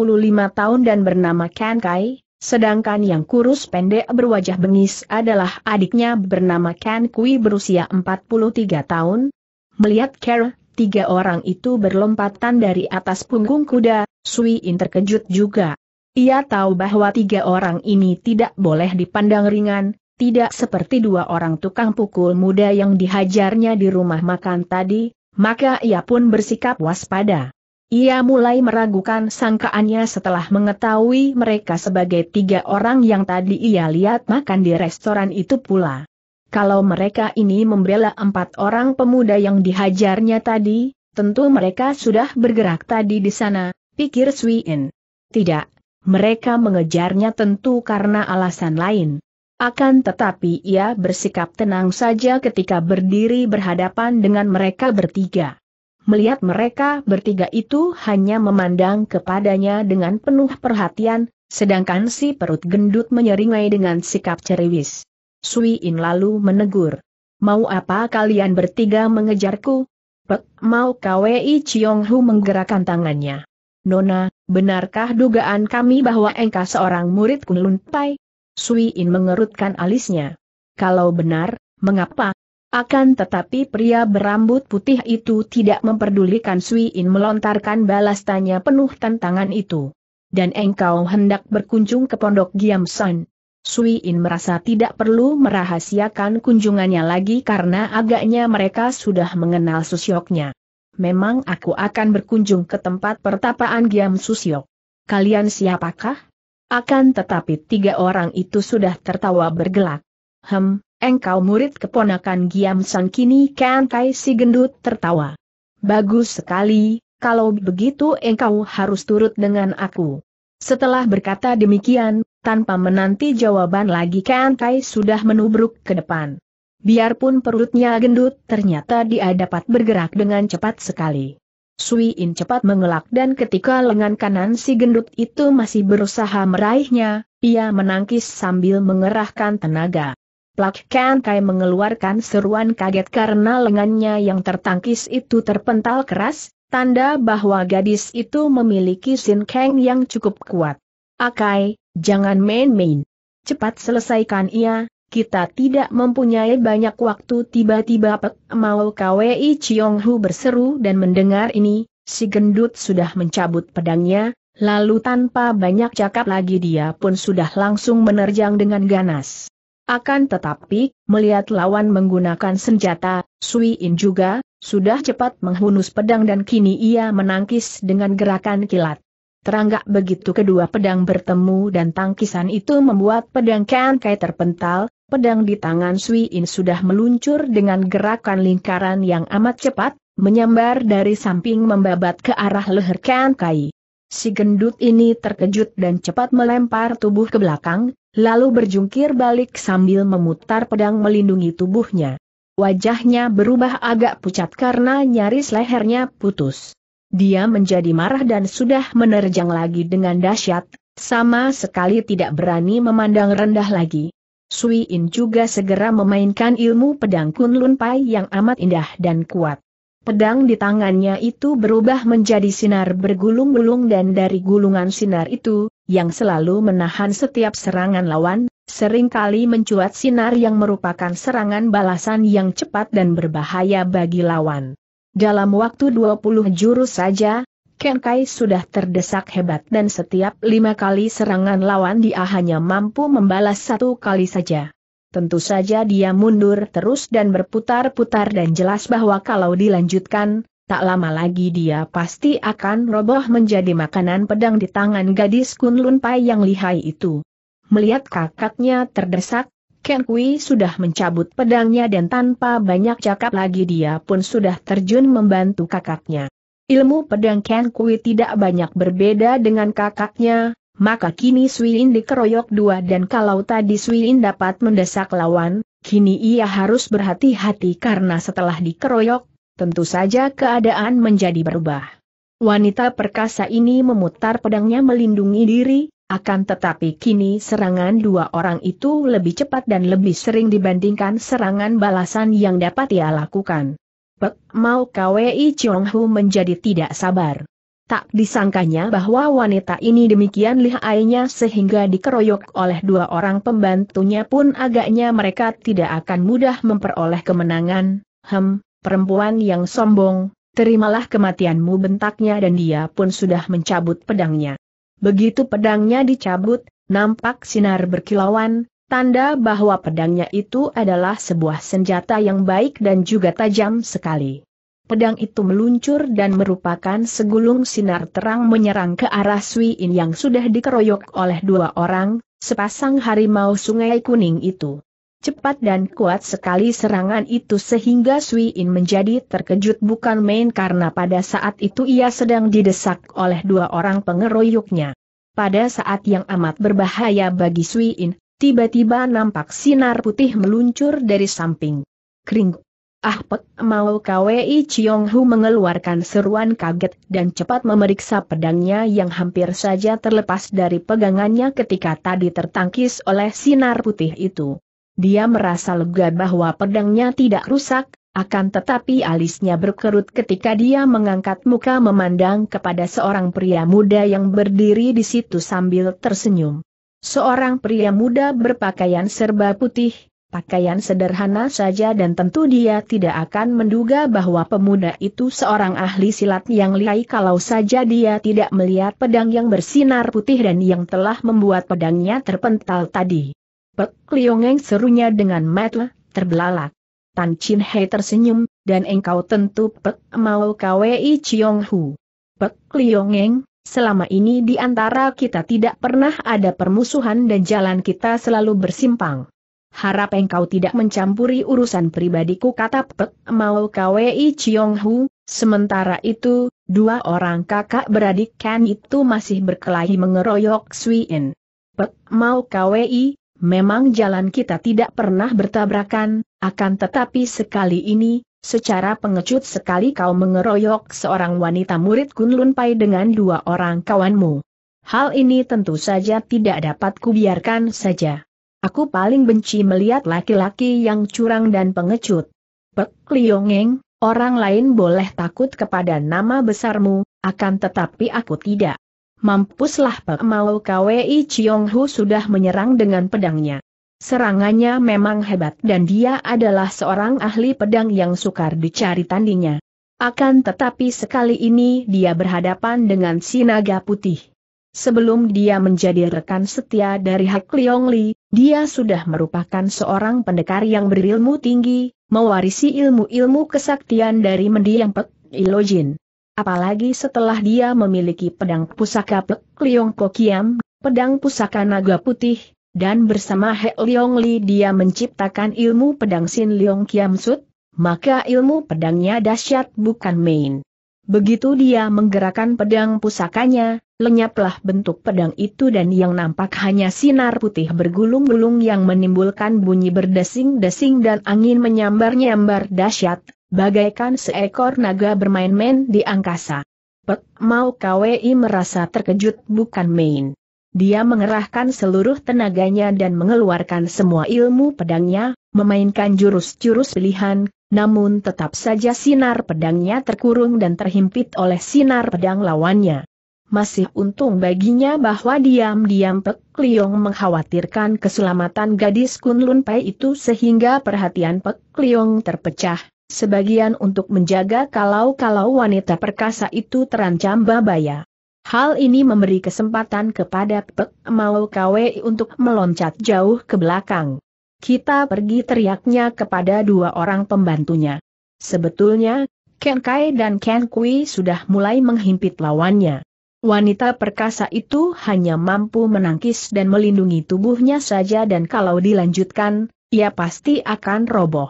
tahun dan bernama Kan Kai, Sedangkan yang kurus pendek berwajah bengis adalah adiknya bernama Ken Kui berusia 43 tahun. Melihat Kerr, tiga orang itu berlompatan dari atas punggung kuda, Sui In terkejut juga. Ia tahu bahwa tiga orang ini tidak boleh dipandang ringan, tidak seperti dua orang tukang pukul muda yang dihajarnya di rumah makan tadi, maka ia pun bersikap waspada. Ia mulai meragukan sangkaannya setelah mengetahui mereka sebagai tiga orang yang tadi ia lihat makan di restoran itu pula. Kalau mereka ini membela empat orang pemuda yang dihajarnya tadi, tentu mereka sudah bergerak tadi di sana, pikir Swin. Tidak, mereka mengejarnya tentu karena alasan lain. Akan tetapi ia bersikap tenang saja ketika berdiri berhadapan dengan mereka bertiga melihat mereka bertiga itu hanya memandang kepadanya dengan penuh perhatian, sedangkan si perut gendut menyeringai dengan sikap ceriwis. Sui In lalu menegur. Mau apa kalian bertiga mengejarku? Pek, mau KWI Chiong Hu menggerakkan tangannya. Nona, benarkah dugaan kami bahwa engkau seorang murid Kunlun Pai? Sui In mengerutkan alisnya. Kalau benar, mengapa akan tetapi pria berambut putih itu tidak memperdulikan Sui In melontarkan balas tanya penuh tantangan itu. Dan engkau hendak berkunjung ke pondok Giam San. Sui In merasa tidak perlu merahasiakan kunjungannya lagi karena agaknya mereka sudah mengenal Susyoknya. Memang aku akan berkunjung ke tempat pertapaan Giam Susyok. Kalian siapakah? Akan tetapi tiga orang itu sudah tertawa bergelak. Hem, Engkau murid keponakan Giam San kini Kantai si gendut tertawa. Bagus sekali, kalau begitu engkau harus turut dengan aku. Setelah berkata demikian, tanpa menanti jawaban lagi Kantai sudah menubruk ke depan. Biarpun perutnya gendut ternyata dia dapat bergerak dengan cepat sekali. Sui In cepat mengelak dan ketika lengan kanan si gendut itu masih berusaha meraihnya, ia menangkis sambil mengerahkan tenaga. Plak Kan Kai mengeluarkan seruan kaget karena lengannya yang tertangkis itu terpental keras, tanda bahwa gadis itu memiliki sin keng yang cukup kuat. Akai, jangan main-main. Cepat selesaikan ia, kita tidak mempunyai banyak waktu tiba-tiba Pek Mau kwi Chiong Hu berseru dan mendengar ini, si gendut sudah mencabut pedangnya, lalu tanpa banyak cakap lagi dia pun sudah langsung menerjang dengan ganas. Akan tetapi, melihat lawan menggunakan senjata, Sui In juga, sudah cepat menghunus pedang dan kini ia menangkis dengan gerakan kilat. Teranggak begitu kedua pedang bertemu dan tangkisan itu membuat pedang Kankai terpental, pedang di tangan Sui In sudah meluncur dengan gerakan lingkaran yang amat cepat, menyambar dari samping membabat ke arah leher Kankai. Si gendut ini terkejut dan cepat melempar tubuh ke belakang, lalu berjungkir balik sambil memutar pedang melindungi tubuhnya. Wajahnya berubah agak pucat karena nyaris lehernya putus. Dia menjadi marah dan sudah menerjang lagi dengan dahsyat, sama sekali tidak berani memandang rendah lagi. Sui In juga segera memainkan ilmu pedang Kunlun Pai yang amat indah dan kuat. Pedang di tangannya itu berubah menjadi sinar bergulung-gulung dan dari gulungan sinar itu, yang selalu menahan setiap serangan lawan, seringkali mencuat sinar yang merupakan serangan balasan yang cepat dan berbahaya bagi lawan. Dalam waktu 20 jurus saja, Kenkai Kai sudah terdesak hebat dan setiap lima kali serangan lawan dia hanya mampu membalas satu kali saja. Tentu saja dia mundur terus dan berputar-putar dan jelas bahwa kalau dilanjutkan, tak lama lagi dia pasti akan roboh menjadi makanan pedang di tangan gadis Kunlun Pai yang lihai itu. Melihat kakaknya terdesak, Ken Kui sudah mencabut pedangnya dan tanpa banyak cakap lagi dia pun sudah terjun membantu kakaknya. Ilmu pedang Ken Kui tidak banyak berbeda dengan kakaknya, maka kini Suilin dikeroyok dua dan kalau tadi Suilin dapat mendesak lawan, kini ia harus berhati-hati karena setelah dikeroyok, tentu saja keadaan menjadi berubah. Wanita perkasa ini memutar pedangnya melindungi diri, akan tetapi kini serangan dua orang itu lebih cepat dan lebih sering dibandingkan serangan balasan yang dapat ia lakukan. Pek Mau Kwei Chong Hu menjadi tidak sabar. Tak disangkanya bahwa wanita ini demikian lihainya sehingga dikeroyok oleh dua orang pembantunya pun agaknya mereka tidak akan mudah memperoleh kemenangan. Hem, perempuan yang sombong, terimalah kematianmu bentaknya dan dia pun sudah mencabut pedangnya. Begitu pedangnya dicabut, nampak sinar berkilauan, tanda bahwa pedangnya itu adalah sebuah senjata yang baik dan juga tajam sekali. Pedang itu meluncur dan merupakan segulung sinar terang menyerang ke arah Sui In yang sudah dikeroyok oleh dua orang, sepasang harimau sungai kuning itu. Cepat dan kuat sekali serangan itu sehingga Sui In menjadi terkejut bukan main karena pada saat itu ia sedang didesak oleh dua orang pengeroyoknya. Pada saat yang amat berbahaya bagi Sui In, tiba-tiba nampak sinar putih meluncur dari samping. Kring Ah pek mau KWI Chiong Hu mengeluarkan seruan kaget dan cepat memeriksa pedangnya yang hampir saja terlepas dari pegangannya ketika tadi tertangkis oleh sinar putih itu. Dia merasa lega bahwa pedangnya tidak rusak, akan tetapi alisnya berkerut ketika dia mengangkat muka memandang kepada seorang pria muda yang berdiri di situ sambil tersenyum. Seorang pria muda berpakaian serba putih, Pakaian sederhana saja dan tentu dia tidak akan menduga bahwa pemuda itu seorang ahli silat yang lihai kalau saja dia tidak melihat pedang yang bersinar putih dan yang telah membuat pedangnya terpental tadi. Pek Liongeng serunya dengan mata terbelalak. Tan Chin Hei tersenyum, dan engkau tentu Pek mau Kwei Chiong Hu. Pek Liongeng, selama ini di antara kita tidak pernah ada permusuhan dan jalan kita selalu bersimpang harap engkau tidak mencampuri urusan pribadiku kata Pek Mau Kwei Chiong Hu, sementara itu, dua orang kakak beradik Ken itu masih berkelahi mengeroyok Sui In. Pek Mau Kwei, memang jalan kita tidak pernah bertabrakan, akan tetapi sekali ini, Secara pengecut sekali kau mengeroyok seorang wanita murid Kunlun Pai dengan dua orang kawanmu. Hal ini tentu saja tidak dapat kubiarkan saja. Aku paling benci melihat laki-laki yang curang dan pengecut. Pek Liongeng, orang lain boleh takut kepada nama besarmu, akan tetapi aku tidak. Mampuslah Pek Mau Kwi Chiong Hu sudah menyerang dengan pedangnya. Serangannya memang hebat dan dia adalah seorang ahli pedang yang sukar dicari tandingnya. Akan tetapi sekali ini dia berhadapan dengan Sinaga putih. Sebelum dia menjadi rekan setia dari Hak Liong Li, dia sudah merupakan seorang pendekar yang berilmu tinggi, mewarisi ilmu-ilmu kesaktian dari mendiang Pek Ilojin. Apalagi setelah dia memiliki pedang pusaka Pek Liong Kokiam, pedang pusaka naga putih, dan bersama He Liong Li dia menciptakan ilmu pedang Sin Liong Kiam Sut, maka ilmu pedangnya dahsyat bukan main. Begitu dia menggerakkan pedang pusakanya, Lenyaplah bentuk pedang itu dan yang nampak hanya sinar putih bergulung-gulung yang menimbulkan bunyi berdesing-desing dan angin menyambar-nyambar dahsyat, bagaikan seekor naga bermain-main di angkasa. Pek mau KWI merasa terkejut bukan main. Dia mengerahkan seluruh tenaganya dan mengeluarkan semua ilmu pedangnya, memainkan jurus-jurus pilihan, namun tetap saja sinar pedangnya terkurung dan terhimpit oleh sinar pedang lawannya. Masih untung baginya bahwa diam-diam Pek Liong mengkhawatirkan keselamatan gadis Kunlun Pai itu sehingga perhatian Pek Liong terpecah, sebagian untuk menjaga kalau-kalau wanita perkasa itu terancam babaya. Hal ini memberi kesempatan kepada Pek Mau Kwe untuk meloncat jauh ke belakang. Kita pergi teriaknya kepada dua orang pembantunya. Sebetulnya, Ken Kai dan Ken Kui sudah mulai menghimpit lawannya. Wanita perkasa itu hanya mampu menangkis dan melindungi tubuhnya saja dan kalau dilanjutkan, ia pasti akan roboh.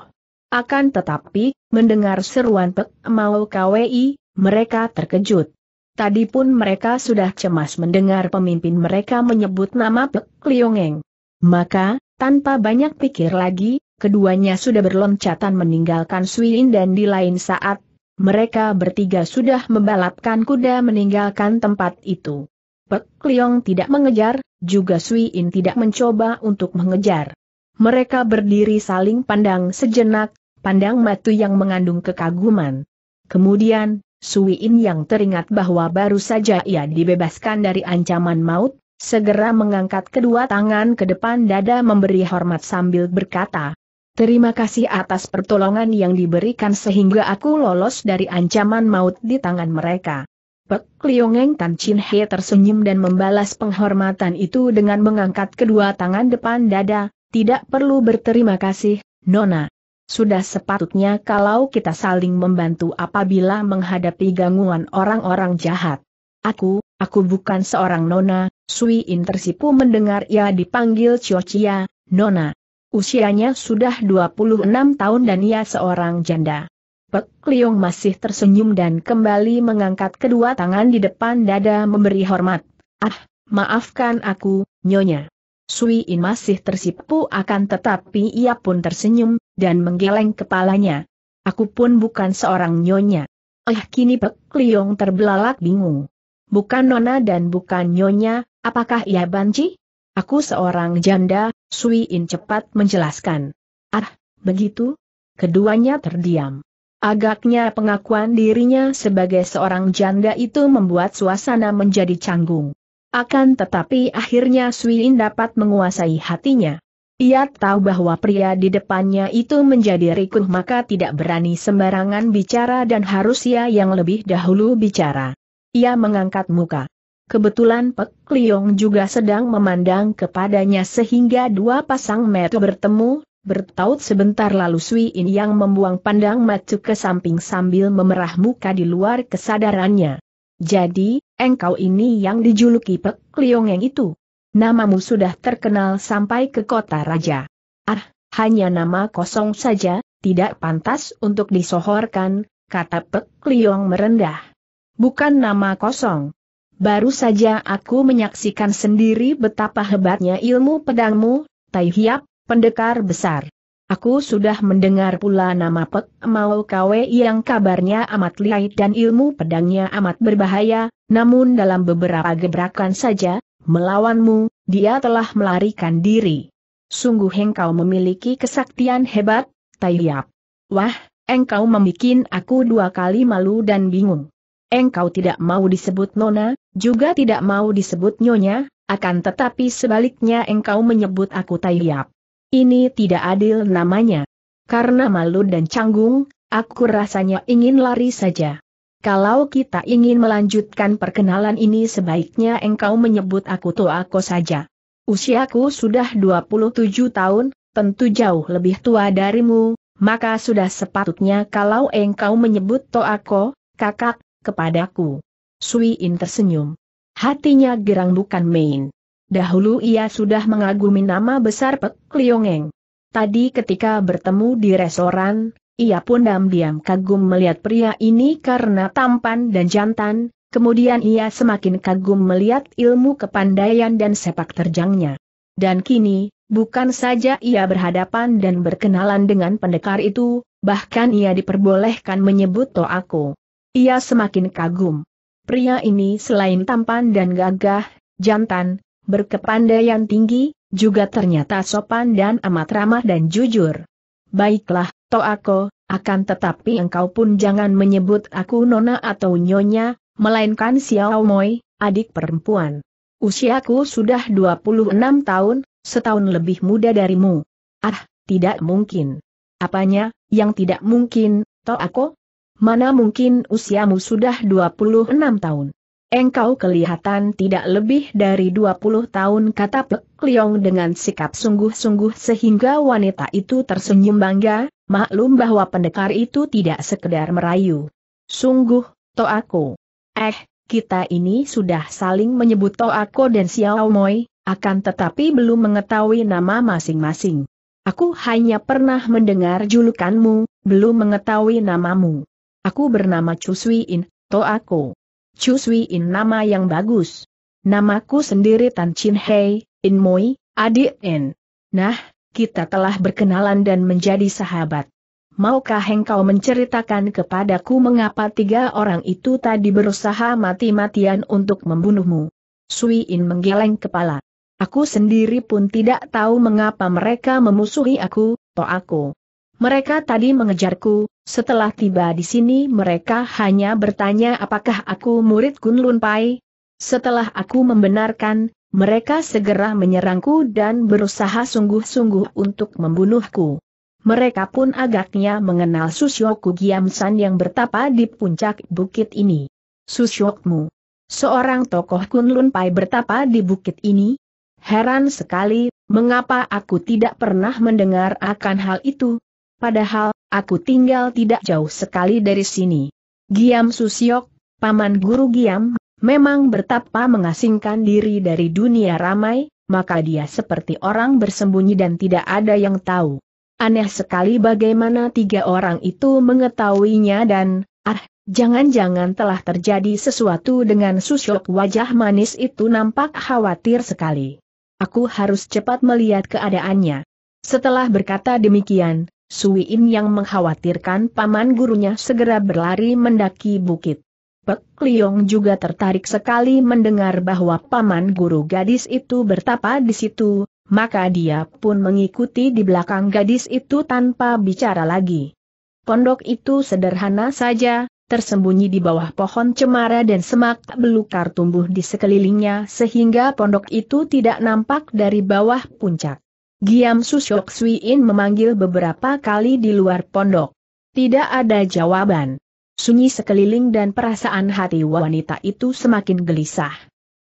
Akan tetapi, mendengar seruan Pek Mau KWI, mereka terkejut. Tadi pun mereka sudah cemas mendengar pemimpin mereka menyebut nama Pek Liongeng. Maka, tanpa banyak pikir lagi, keduanya sudah berloncatan meninggalkan Suin dan di lain saat, mereka bertiga sudah membalapkan kuda meninggalkan tempat itu. Pek Liong tidak mengejar, juga Sui In tidak mencoba untuk mengejar. Mereka berdiri saling pandang sejenak, pandang matu yang mengandung kekaguman. Kemudian, Sui In yang teringat bahwa baru saja ia dibebaskan dari ancaman maut, segera mengangkat kedua tangan ke depan dada memberi hormat sambil berkata, Terima kasih atas pertolongan yang diberikan sehingga aku lolos dari ancaman maut di tangan mereka. Pek Liongeng Tan Chin He tersenyum dan membalas penghormatan itu dengan mengangkat kedua tangan depan dada, tidak perlu berterima kasih, Nona. Sudah sepatutnya kalau kita saling membantu apabila menghadapi gangguan orang-orang jahat. Aku, aku bukan seorang Nona, Sui In tersipu mendengar ia dipanggil Chiochia, Nona. Usianya sudah 26 tahun dan ia seorang janda. Pek Liong masih tersenyum dan kembali mengangkat kedua tangan di depan dada memberi hormat. Ah, maafkan aku, Nyonya. Sui In masih tersipu akan tetapi ia pun tersenyum, dan menggeleng kepalanya. Aku pun bukan seorang Nyonya. Eh kini Pek Liong terbelalak bingung. Bukan Nona dan bukan Nyonya, apakah ia banci? Aku seorang janda, Sui In cepat menjelaskan. Ah, begitu? Keduanya terdiam. Agaknya pengakuan dirinya sebagai seorang janda itu membuat suasana menjadi canggung. Akan tetapi akhirnya Sui In dapat menguasai hatinya. Ia tahu bahwa pria di depannya itu menjadi rikuh maka tidak berani sembarangan bicara dan harus ia yang lebih dahulu bicara. Ia mengangkat muka. Kebetulan Pek Liong juga sedang memandang kepadanya sehingga dua pasang mata bertemu, bertaut sebentar lalu Sui In yang membuang pandang matu ke samping sambil memerah muka di luar kesadarannya. Jadi, engkau ini yang dijuluki Pek Liong yang itu. Namamu sudah terkenal sampai ke kota raja. Ah, hanya nama kosong saja, tidak pantas untuk disohorkan, kata Pek Liong merendah. Bukan nama kosong Baru saja aku menyaksikan sendiri betapa hebatnya ilmu pedangmu, Tai Hiap, pendekar besar. Aku sudah mendengar pula nama Pek Mau Kwe yang kabarnya amat lihai dan ilmu pedangnya amat berbahaya, namun dalam beberapa gebrakan saja, melawanmu, dia telah melarikan diri. Sungguh engkau memiliki kesaktian hebat, Tai Hiap. Wah, engkau membuat aku dua kali malu dan bingung engkau tidak mau disebut Nona, juga tidak mau disebut Nyonya, akan tetapi sebaliknya engkau menyebut aku Taiyap. Ini tidak adil namanya. Karena malu dan canggung, aku rasanya ingin lari saja. Kalau kita ingin melanjutkan perkenalan ini sebaiknya engkau menyebut aku Toako saja. Usiaku sudah 27 tahun, tentu jauh lebih tua darimu, maka sudah sepatutnya kalau engkau menyebut Toako, kakak, kepadaku. Sui In tersenyum. Hatinya gerang bukan main. Dahulu ia sudah mengagumi nama besar Pek Liongeng. Tadi ketika bertemu di restoran, ia pun diam-diam kagum melihat pria ini karena tampan dan jantan, kemudian ia semakin kagum melihat ilmu kepandaian dan sepak terjangnya. Dan kini, bukan saja ia berhadapan dan berkenalan dengan pendekar itu, bahkan ia diperbolehkan menyebut aku ia semakin kagum. Pria ini selain tampan dan gagah, jantan, berkepandaian tinggi, juga ternyata sopan dan amat ramah dan jujur. Baiklah, Toako, akan tetapi engkau pun jangan menyebut aku nona atau nyonya, melainkan Xiao Moi, adik perempuan. Usiaku sudah 26 tahun, setahun lebih muda darimu. Ah, tidak mungkin. Apanya, yang tidak mungkin, Toako? Mana mungkin usiamu sudah 26 tahun. Engkau kelihatan tidak lebih dari 20 tahun kata Pek Liong dengan sikap sungguh-sungguh sehingga wanita itu tersenyum bangga, maklum bahwa pendekar itu tidak sekedar merayu. Sungguh, to aku. Eh, kita ini sudah saling menyebut to aku dan Xiao Moi, akan tetapi belum mengetahui nama masing-masing. Aku hanya pernah mendengar julukanmu, belum mengetahui namamu. Aku bernama Chu Sui In, To aku. Chu Sui In nama yang bagus. Namaku sendiri Tan Chin Hei, In Moi, adik In. Nah, kita telah berkenalan dan menjadi sahabat. Maukah engkau menceritakan kepadaku mengapa tiga orang itu tadi berusaha mati-matian untuk membunuhmu? Sui In menggeleng kepala. Aku sendiri pun tidak tahu mengapa mereka memusuhi aku, to aku. Mereka tadi mengejarku, setelah tiba di sini mereka hanya bertanya apakah aku murid Kunlun Pai. Setelah aku membenarkan, mereka segera menyerangku dan berusaha sungguh-sungguh untuk membunuhku. Mereka pun agaknya mengenal Susyoku Giamsan yang bertapa di puncak bukit ini. Susyokmu. Seorang tokoh Kunlun Pai bertapa di bukit ini? Heran sekali, mengapa aku tidak pernah mendengar akan hal itu? Padahal, Aku tinggal tidak jauh sekali dari sini. Giam Susiok, paman guru Giam, memang bertapa mengasingkan diri dari dunia ramai, maka dia seperti orang bersembunyi dan tidak ada yang tahu. Aneh sekali bagaimana tiga orang itu mengetahuinya dan, ah, jangan-jangan telah terjadi sesuatu dengan Susiok wajah manis itu nampak khawatir sekali. Aku harus cepat melihat keadaannya. Setelah berkata demikian, Sui yang mengkhawatirkan paman gurunya segera berlari mendaki bukit. Pek Liong juga tertarik sekali mendengar bahwa paman guru gadis itu bertapa di situ, maka dia pun mengikuti di belakang gadis itu tanpa bicara lagi. Pondok itu sederhana saja, tersembunyi di bawah pohon cemara dan semak belukar tumbuh di sekelilingnya sehingga pondok itu tidak nampak dari bawah puncak. Giam Susyok Suiin memanggil beberapa kali di luar pondok. Tidak ada jawaban. Sunyi sekeliling dan perasaan hati wanita itu semakin gelisah.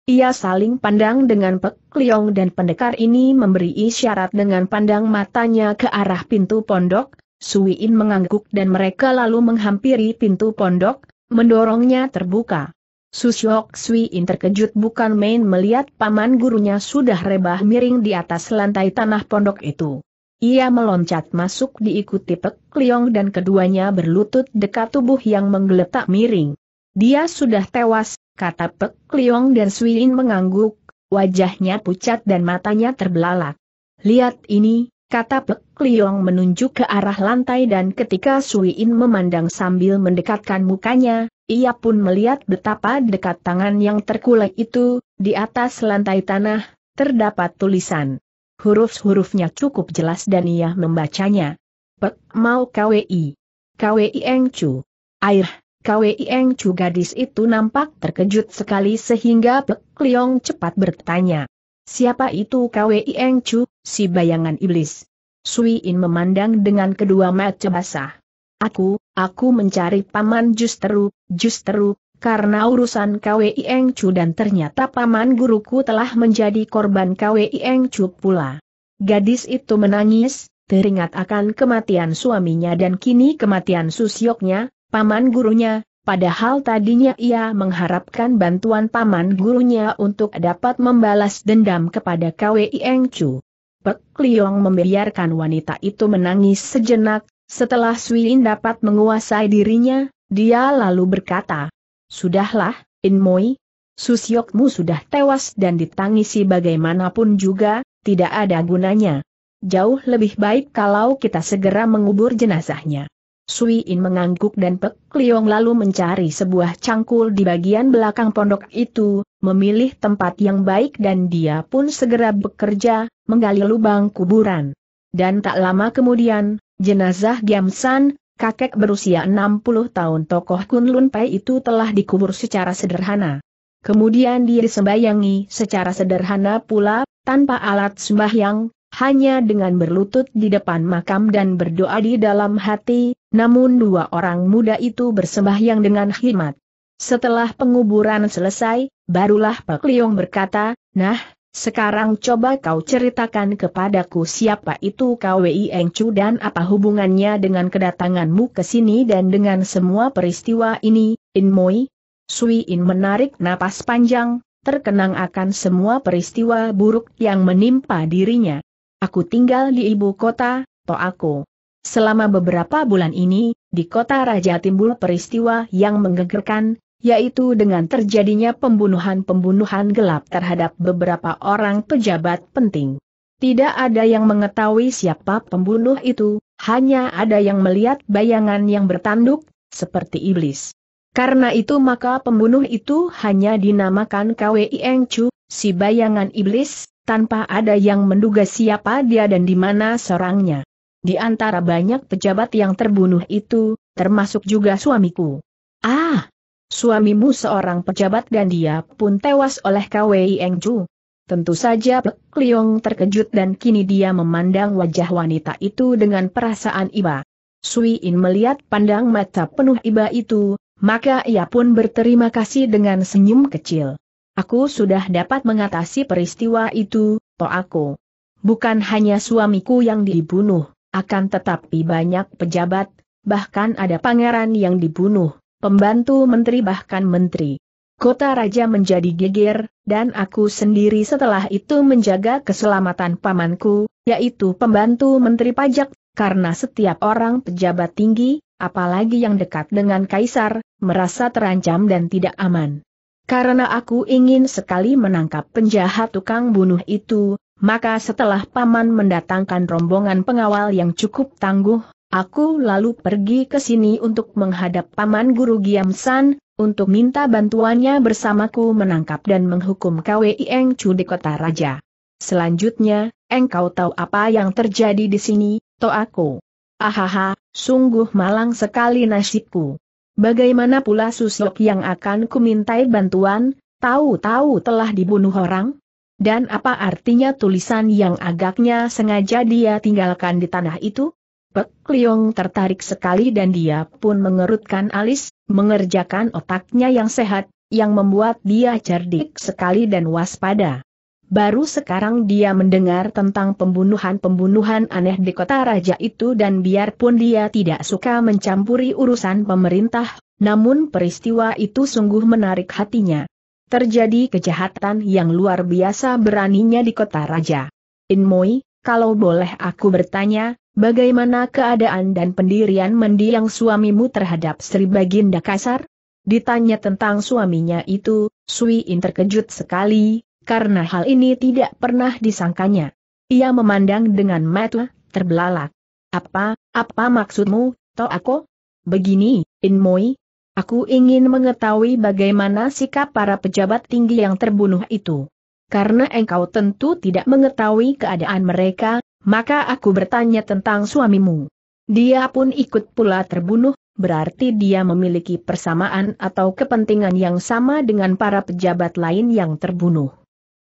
Ia saling pandang dengan Pek Liong dan pendekar ini memberi isyarat dengan pandang matanya ke arah pintu pondok, Suiin mengangguk dan mereka lalu menghampiri pintu pondok, mendorongnya terbuka. Susyok Sui In terkejut bukan main melihat paman gurunya sudah rebah miring di atas lantai tanah pondok itu. Ia meloncat masuk diikuti Pek Liong dan keduanya berlutut dekat tubuh yang menggeletak miring. Dia sudah tewas, kata Pek Liong dan Sui In mengangguk, wajahnya pucat dan matanya terbelalak. Lihat ini, kata Pek Liong menunjuk ke arah lantai dan ketika Sui In memandang sambil mendekatkan mukanya, ia pun melihat betapa dekat tangan yang terkulai itu, di atas lantai tanah, terdapat tulisan. Huruf-hurufnya cukup jelas dan ia membacanya. Pek mau KWI. KWI Eng Chu. Air, KWI Eng Chu gadis itu nampak terkejut sekali sehingga Pek Liong cepat bertanya. Siapa itu Kwei Eng Chu, si bayangan iblis? Sui In memandang dengan kedua mata basah. Aku, aku mencari paman justru, justru, karena urusan Kwei Eng Chu dan ternyata paman guruku telah menjadi korban Kwei Eng Chu pula. Gadis itu menangis, teringat akan kematian suaminya dan kini kematian susyoknya, paman gurunya, Padahal tadinya ia mengharapkan bantuan paman gurunya untuk dapat membalas dendam kepada Kwei Eng Chu. Pek Liong membiarkan wanita itu menangis sejenak, setelah Sui In dapat menguasai dirinya, dia lalu berkata, Sudahlah, In Moi. Susyokmu sudah tewas dan ditangisi bagaimanapun juga, tidak ada gunanya. Jauh lebih baik kalau kita segera mengubur jenazahnya. Sui In mengangguk dan Pek Liong lalu mencari sebuah cangkul di bagian belakang pondok itu, memilih tempat yang baik dan dia pun segera bekerja, menggali lubang kuburan. Dan tak lama kemudian, jenazah Giamsan, kakek berusia 60 tahun tokoh Kunlun Pai itu telah dikubur secara sederhana. Kemudian dia disembayangi secara sederhana pula, tanpa alat sembahyang, hanya dengan berlutut di depan makam dan berdoa di dalam hati, namun dua orang muda itu bersembahyang dengan khidmat. Setelah penguburan selesai, barulah Pak Liong berkata, Nah, sekarang coba kau ceritakan kepadaku siapa itu KWI Chu dan apa hubungannya dengan kedatanganmu ke sini dan dengan semua peristiwa ini, in Moi. Sui In menarik napas panjang, terkenang akan semua peristiwa buruk yang menimpa dirinya. Aku tinggal di ibu kota, aku. Selama beberapa bulan ini, di kota Raja timbul peristiwa yang menggegerkan, yaitu dengan terjadinya pembunuhan-pembunuhan gelap terhadap beberapa orang pejabat penting. Tidak ada yang mengetahui siapa pembunuh itu, hanya ada yang melihat bayangan yang bertanduk, seperti iblis. Karena itu maka pembunuh itu hanya dinamakan Kwei Eng Chu, si bayangan iblis, tanpa ada yang menduga siapa dia dan di mana seorangnya. Di antara banyak pejabat yang terbunuh itu, termasuk juga suamiku. Ah, suamimu seorang pejabat dan dia pun tewas oleh KWI Engju. Tentu saja Pek Liong terkejut dan kini dia memandang wajah wanita itu dengan perasaan iba. Sui In melihat pandang mata penuh iba itu, maka ia pun berterima kasih dengan senyum kecil. Aku sudah dapat mengatasi peristiwa itu, aku. Bukan hanya suamiku yang dibunuh, akan tetapi banyak pejabat, bahkan ada pangeran yang dibunuh, pembantu menteri bahkan menteri. Kota Raja menjadi geger, dan aku sendiri setelah itu menjaga keselamatan pamanku, yaitu pembantu menteri pajak, karena setiap orang pejabat tinggi, apalagi yang dekat dengan kaisar, merasa terancam dan tidak aman. Karena aku ingin sekali menangkap penjahat tukang bunuh itu, maka setelah paman mendatangkan rombongan pengawal yang cukup tangguh, aku lalu pergi ke sini untuk menghadap paman guru Giamsan, untuk minta bantuannya bersamaku menangkap dan menghukum KWI Eng Chu di kota raja. Selanjutnya, engkau tahu apa yang terjadi di sini, to aku. Ahaha, sungguh malang sekali nasibku. Bagaimana pula Susok yang akan kumintai bantuan, tahu-tahu telah dibunuh orang? Dan apa artinya tulisan yang agaknya sengaja dia tinggalkan di tanah itu? Pek Liong tertarik sekali dan dia pun mengerutkan alis, mengerjakan otaknya yang sehat, yang membuat dia cerdik sekali dan waspada. Baru sekarang dia mendengar tentang pembunuhan-pembunuhan aneh di kota raja itu dan biarpun dia tidak suka mencampuri urusan pemerintah, namun peristiwa itu sungguh menarik hatinya. Terjadi kejahatan yang luar biasa beraninya di kota raja. Inmoi, kalau boleh aku bertanya, bagaimana keadaan dan pendirian mendiang suamimu terhadap Sri Baginda Kasar? Ditanya tentang suaminya itu, Sui In terkejut sekali, karena hal ini tidak pernah disangkanya. Ia memandang dengan mata, terbelalak. Apa, apa maksudmu, Toako? Begini, Inmoi, Aku ingin mengetahui bagaimana sikap para pejabat tinggi yang terbunuh itu. Karena engkau tentu tidak mengetahui keadaan mereka, maka aku bertanya tentang suamimu. Dia pun ikut pula terbunuh, berarti dia memiliki persamaan atau kepentingan yang sama dengan para pejabat lain yang terbunuh.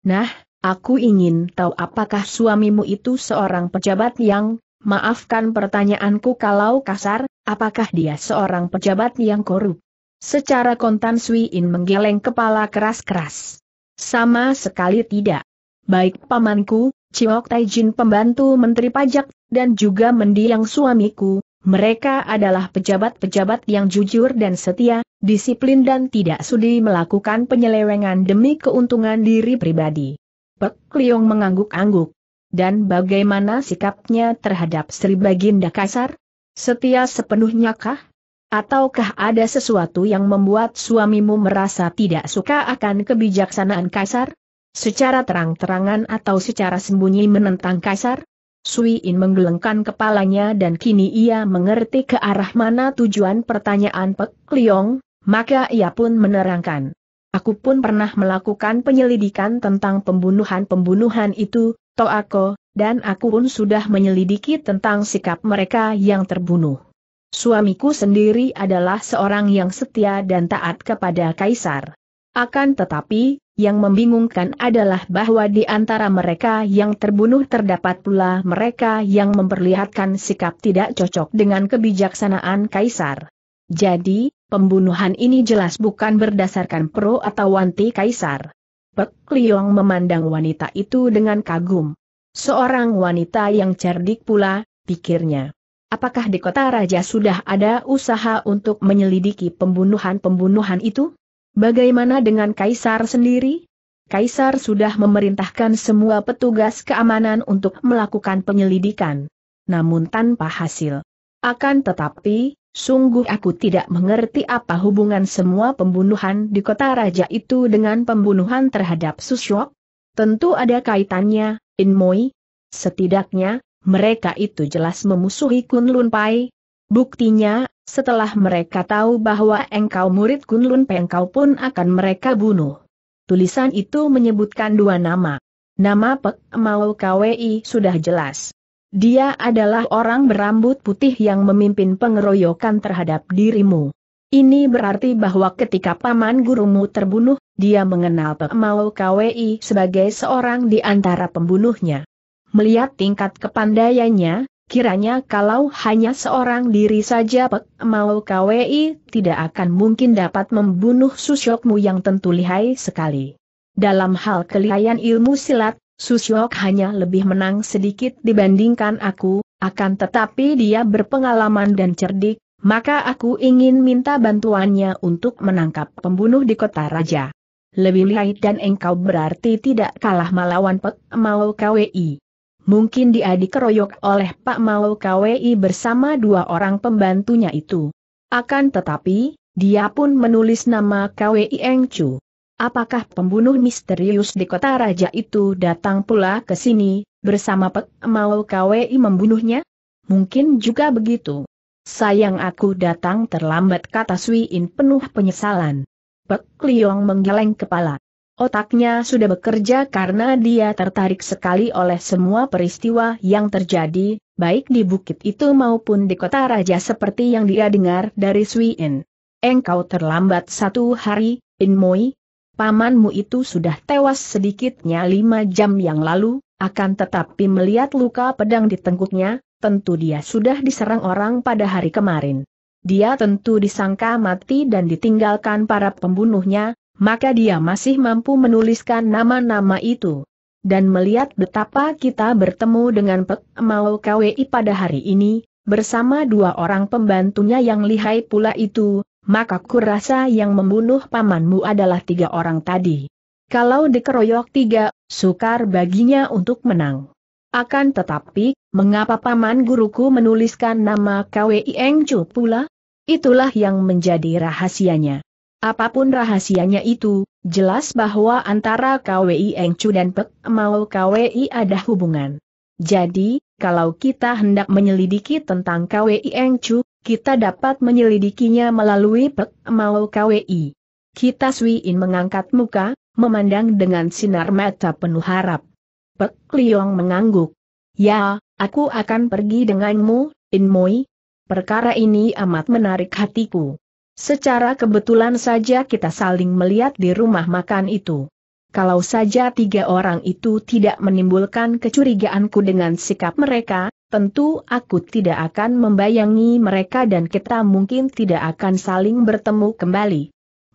Nah, aku ingin tahu apakah suamimu itu seorang pejabat yang, maafkan pertanyaanku kalau kasar, apakah dia seorang pejabat yang korup? Secara kontan Sui In menggeleng kepala keras-keras. Sama sekali tidak. Baik pamanku, Chiok Taijin pembantu Menteri Pajak, dan juga mendiang suamiku, mereka adalah pejabat-pejabat yang jujur dan setia, disiplin dan tidak sudi melakukan penyelewengan demi keuntungan diri pribadi. Pek Liong mengangguk-angguk. Dan bagaimana sikapnya terhadap Sri Baginda Kasar? Setia sepenuhnya kah? Ataukah ada sesuatu yang membuat suamimu merasa tidak suka akan kebijaksanaan Kasar? Secara terang-terangan atau secara sembunyi menentang Kasar? Sui In menggelengkan kepalanya dan kini ia mengerti ke arah mana tujuan pertanyaan Pek Liong, maka ia pun menerangkan. Aku pun pernah melakukan penyelidikan tentang pembunuhan-pembunuhan itu, Toako, dan aku pun sudah menyelidiki tentang sikap mereka yang terbunuh. Suamiku sendiri adalah seorang yang setia dan taat kepada kaisar. Akan tetapi, yang membingungkan adalah bahwa di antara mereka yang terbunuh terdapat pula mereka yang memperlihatkan sikap tidak cocok dengan kebijaksanaan kaisar. Jadi, pembunuhan ini jelas bukan berdasarkan pro atau anti kaisar. Pek Liong memandang wanita itu dengan kagum. Seorang wanita yang cerdik pula, pikirnya. Apakah di kota raja sudah ada usaha untuk menyelidiki pembunuhan-pembunuhan itu? Bagaimana dengan Kaisar sendiri? Kaisar sudah memerintahkan semua petugas keamanan untuk melakukan penyelidikan. Namun tanpa hasil. Akan tetapi, sungguh aku tidak mengerti apa hubungan semua pembunuhan di kota raja itu dengan pembunuhan terhadap Susyok. Tentu ada kaitannya, Inmoi. Setidaknya, mereka itu jelas memusuhi Kunlun Pai. Buktinya, setelah mereka tahu bahwa engkau murid Kunlun Pengkau pun akan mereka bunuh. Tulisan itu menyebutkan dua nama. Nama Pek Mau Kwi sudah jelas. Dia adalah orang berambut putih yang memimpin pengeroyokan terhadap dirimu. Ini berarti bahwa ketika paman gurumu terbunuh, dia mengenal Pek Mau Kwi sebagai seorang di antara pembunuhnya. Melihat tingkat kepandaiannya, Kiranya kalau hanya seorang diri saja Pek Mau KWI tidak akan mungkin dapat membunuh Susyokmu yang tentu lihai sekali. Dalam hal kelihayan ilmu silat, Susyok hanya lebih menang sedikit dibandingkan aku, akan tetapi dia berpengalaman dan cerdik, maka aku ingin minta bantuannya untuk menangkap pembunuh di kota raja. Lebih lihai dan engkau berarti tidak kalah melawan Pek Mau KWI mungkin dia dikeroyok oleh Pak Mau KWI bersama dua orang pembantunya itu. Akan tetapi, dia pun menulis nama KWI Eng Chu. Apakah pembunuh misterius di kota raja itu datang pula ke sini, bersama Pak Mau KWI membunuhnya? Mungkin juga begitu. Sayang aku datang terlambat kata Sui In penuh penyesalan. Pek Liong menggeleng kepala. Otaknya sudah bekerja karena dia tertarik sekali oleh semua peristiwa yang terjadi, baik di bukit itu maupun di kota raja seperti yang dia dengar dari Sui In. Engkau terlambat satu hari, In Moi. Pamanmu itu sudah tewas sedikitnya lima jam yang lalu, akan tetapi melihat luka pedang di tengkuknya, tentu dia sudah diserang orang pada hari kemarin. Dia tentu disangka mati dan ditinggalkan para pembunuhnya, maka dia masih mampu menuliskan nama-nama itu. Dan melihat betapa kita bertemu dengan Pek Mau KWI pada hari ini, bersama dua orang pembantunya yang lihai pula itu, maka kurasa yang membunuh pamanmu adalah tiga orang tadi. Kalau dikeroyok tiga, sukar baginya untuk menang. Akan tetapi, mengapa paman guruku menuliskan nama KWI Engcu pula? Itulah yang menjadi rahasianya. Apapun rahasianya itu, jelas bahwa antara KWI Engcu dan Pek Mau KWI ada hubungan. Jadi, kalau kita hendak menyelidiki tentang KWI Engcu, kita dapat menyelidikinya melalui Pek Mau KWI. Kita Suiin mengangkat muka, memandang dengan sinar mata penuh harap. Pek Liong mengangguk. Ya, aku akan pergi denganmu, Inmoi. Perkara ini amat menarik hatiku. Secara kebetulan saja kita saling melihat di rumah makan itu. Kalau saja tiga orang itu tidak menimbulkan kecurigaanku dengan sikap mereka, tentu aku tidak akan membayangi mereka dan kita mungkin tidak akan saling bertemu kembali.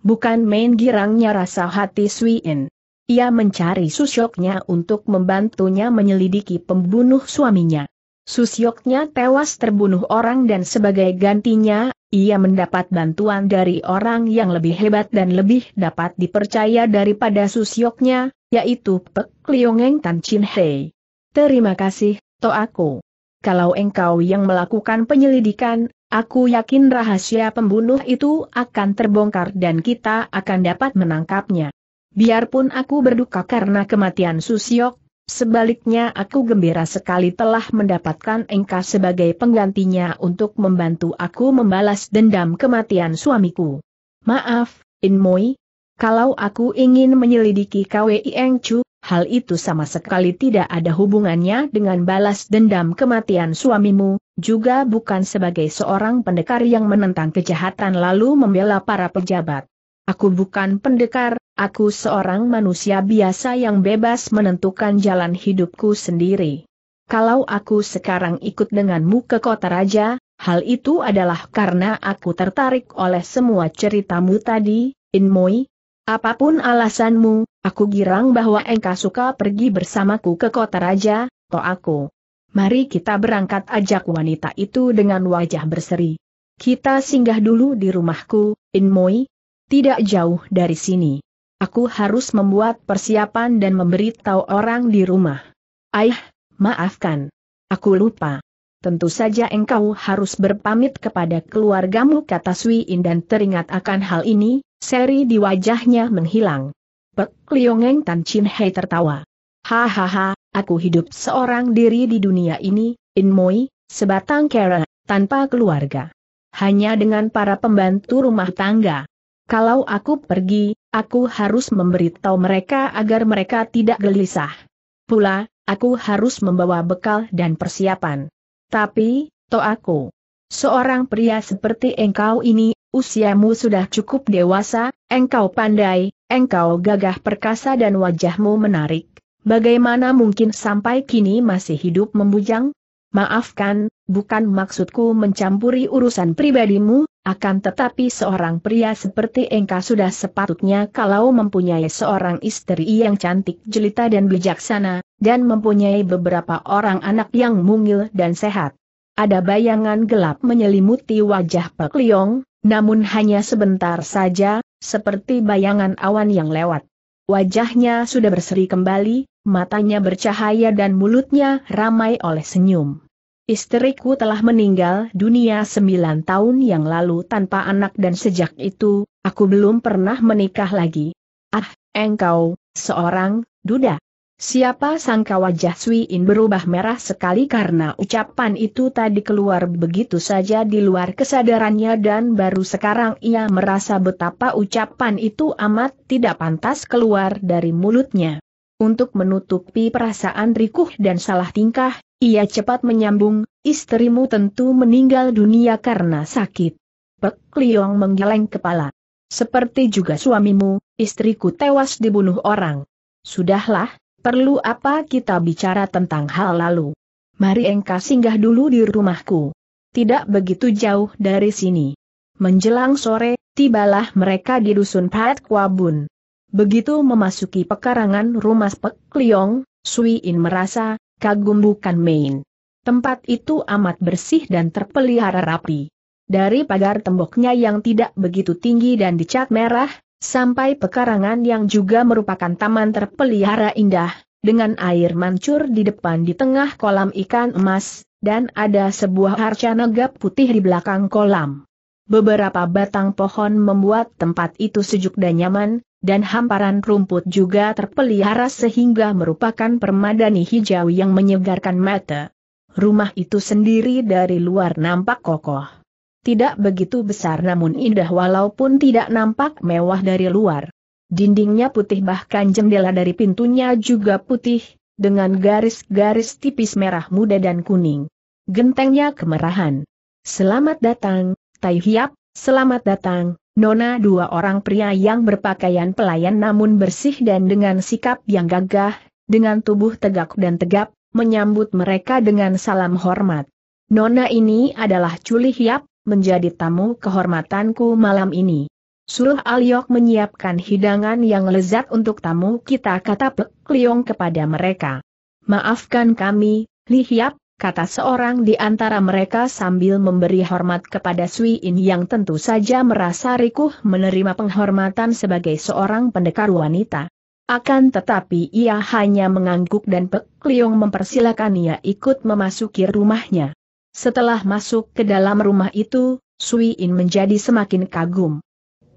Bukan main girangnya rasa hati Suiin. Ia mencari susyoknya untuk membantunya menyelidiki pembunuh suaminya. Susyoknya tewas terbunuh orang dan sebagai gantinya, ia mendapat bantuan dari orang yang lebih hebat dan lebih dapat dipercaya daripada Susyoknya, yaitu Pek Liongeng Tan Chin Hei. Terima kasih, to aku. Kalau engkau yang melakukan penyelidikan, aku yakin rahasia pembunuh itu akan terbongkar dan kita akan dapat menangkapnya. Biarpun aku berduka karena kematian Susyok, Sebaliknya aku gembira sekali telah mendapatkan engkau sebagai penggantinya untuk membantu aku membalas dendam kematian suamiku. Maaf, Inmoi, kalau aku ingin menyelidiki KWI Chu, hal itu sama sekali tidak ada hubungannya dengan balas dendam kematian suamimu, juga bukan sebagai seorang pendekar yang menentang kejahatan lalu membela para pejabat. Aku bukan pendekar, aku seorang manusia biasa yang bebas menentukan jalan hidupku sendiri. Kalau aku sekarang ikut denganmu ke kota raja, hal itu adalah karena aku tertarik oleh semua ceritamu tadi, Inmoi. Apapun alasanmu, aku girang bahwa engkau suka pergi bersamaku ke kota raja, to aku. Mari kita berangkat ajak wanita itu dengan wajah berseri. Kita singgah dulu di rumahku, Inmoi, tidak jauh dari sini. Aku harus membuat persiapan dan memberitahu orang di rumah. Ayah, maafkan. Aku lupa. Tentu saja engkau harus berpamit kepada keluargamu kata Sui In dan teringat akan hal ini, seri di wajahnya menghilang. Pek Liongeng Tan Chin Hei tertawa. Hahaha, aku hidup seorang diri di dunia ini, In Moi, sebatang kera, tanpa keluarga. Hanya dengan para pembantu rumah tangga. Kalau aku pergi, aku harus memberitahu mereka agar mereka tidak gelisah. Pula, aku harus membawa bekal dan persiapan. Tapi, to aku. Seorang pria seperti engkau ini, usiamu sudah cukup dewasa, engkau pandai, engkau gagah perkasa dan wajahmu menarik. Bagaimana mungkin sampai kini masih hidup membujang? Maafkan, bukan maksudku mencampuri urusan pribadimu, akan tetapi seorang pria seperti Engka sudah sepatutnya kalau mempunyai seorang istri yang cantik jelita dan bijaksana, dan mempunyai beberapa orang anak yang mungil dan sehat. Ada bayangan gelap menyelimuti wajah Pek Liong, namun hanya sebentar saja, seperti bayangan awan yang lewat. Wajahnya sudah berseri kembali, matanya bercahaya dan mulutnya ramai oleh senyum. Istriku telah meninggal dunia sembilan tahun yang lalu tanpa anak dan sejak itu, aku belum pernah menikah lagi. Ah, engkau, seorang, duda. Siapa sangka wajah Suiin berubah merah sekali karena ucapan itu tadi keluar begitu saja di luar kesadarannya dan baru sekarang ia merasa betapa ucapan itu amat tidak pantas keluar dari mulutnya. Untuk menutupi perasaan rikuh dan salah tingkah, ia cepat menyambung, istrimu tentu meninggal dunia karena sakit. Pek Liong menggeleng kepala. Seperti juga suamimu, istriku tewas dibunuh orang. Sudahlah, perlu apa kita bicara tentang hal lalu? Mari engkau singgah dulu di rumahku. Tidak begitu jauh dari sini. Menjelang sore, tibalah mereka di dusun Pat Kwabun. Begitu memasuki pekarangan rumah Pek Liong, Sui In merasa, kagum bukan main. Tempat itu amat bersih dan terpelihara rapi. Dari pagar temboknya yang tidak begitu tinggi dan dicat merah, sampai pekarangan yang juga merupakan taman terpelihara indah, dengan air mancur di depan di tengah kolam ikan emas, dan ada sebuah harca naga putih di belakang kolam. Beberapa batang pohon membuat tempat itu sejuk dan nyaman, dan hamparan rumput juga terpelihara sehingga merupakan permadani hijau yang menyegarkan mata. Rumah itu sendiri dari luar nampak kokoh. Tidak begitu besar namun indah walaupun tidak nampak mewah dari luar. Dindingnya putih bahkan jendela dari pintunya juga putih, dengan garis-garis tipis merah muda dan kuning. Gentengnya kemerahan. Selamat datang, Tai Hiap, selamat datang, Nona dua orang pria yang berpakaian pelayan namun bersih dan dengan sikap yang gagah, dengan tubuh tegak dan tegap, menyambut mereka dengan salam hormat. Nona ini adalah Culi Hiap, menjadi tamu kehormatanku malam ini. Suruh Aliok menyiapkan hidangan yang lezat untuk tamu kita kata Pek Liong kepada mereka. Maafkan kami, Li Hiap, kata seorang di antara mereka sambil memberi hormat kepada Sui In yang tentu saja merasa rikuh menerima penghormatan sebagai seorang pendekar wanita. Akan tetapi ia hanya mengangguk dan Pek Liong ia ikut memasuki rumahnya. Setelah masuk ke dalam rumah itu, Sui In menjadi semakin kagum.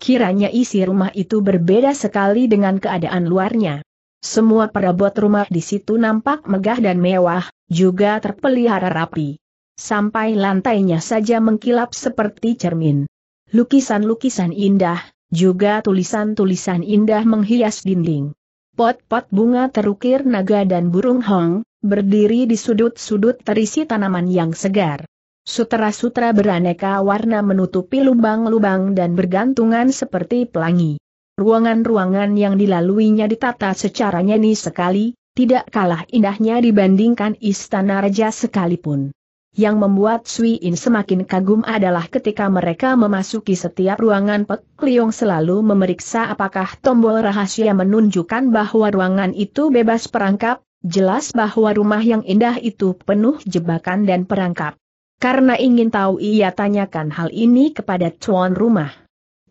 Kiranya isi rumah itu berbeda sekali dengan keadaan luarnya. Semua perabot rumah di situ nampak megah dan mewah, juga terpelihara rapi. Sampai lantainya saja mengkilap seperti cermin. Lukisan-lukisan indah, juga tulisan-tulisan indah menghias dinding. Pot-pot bunga terukir naga dan burung hong, berdiri di sudut-sudut terisi tanaman yang segar. Sutra-sutra beraneka warna menutupi lubang-lubang dan bergantungan seperti pelangi. Ruangan-ruangan yang dilaluinya ditata secara nyeni sekali, tidak kalah indahnya dibandingkan istana raja sekalipun. Yang membuat Sui In semakin kagum adalah ketika mereka memasuki setiap ruangan Pek Liong selalu memeriksa apakah tombol rahasia menunjukkan bahwa ruangan itu bebas perangkap, jelas bahwa rumah yang indah itu penuh jebakan dan perangkap. Karena ingin tahu ia tanyakan hal ini kepada tuan rumah.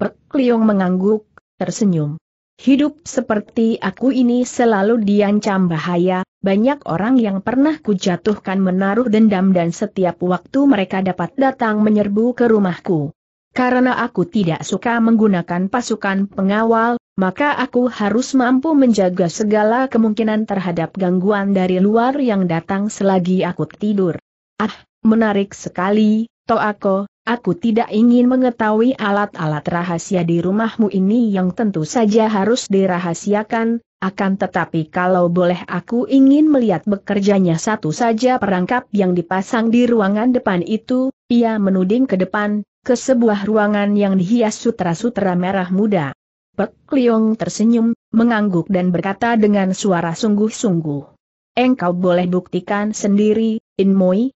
Pek Liong mengangguk, tersenyum. Hidup seperti aku ini selalu diancam bahaya, banyak orang yang pernah kujatuhkan menaruh dendam dan setiap waktu mereka dapat datang menyerbu ke rumahku. Karena aku tidak suka menggunakan pasukan pengawal, maka aku harus mampu menjaga segala kemungkinan terhadap gangguan dari luar yang datang selagi aku tidur. Ah, menarik sekali, Toako, Aku tidak ingin mengetahui alat-alat rahasia di rumahmu ini yang tentu saja harus dirahasiakan, akan tetapi kalau boleh aku ingin melihat bekerjanya satu saja perangkap yang dipasang di ruangan depan itu, ia menuding ke depan, ke sebuah ruangan yang dihias sutra-sutra merah muda. Pek Liong tersenyum, mengangguk dan berkata dengan suara sungguh-sungguh. Engkau boleh buktikan sendiri, Inmoi,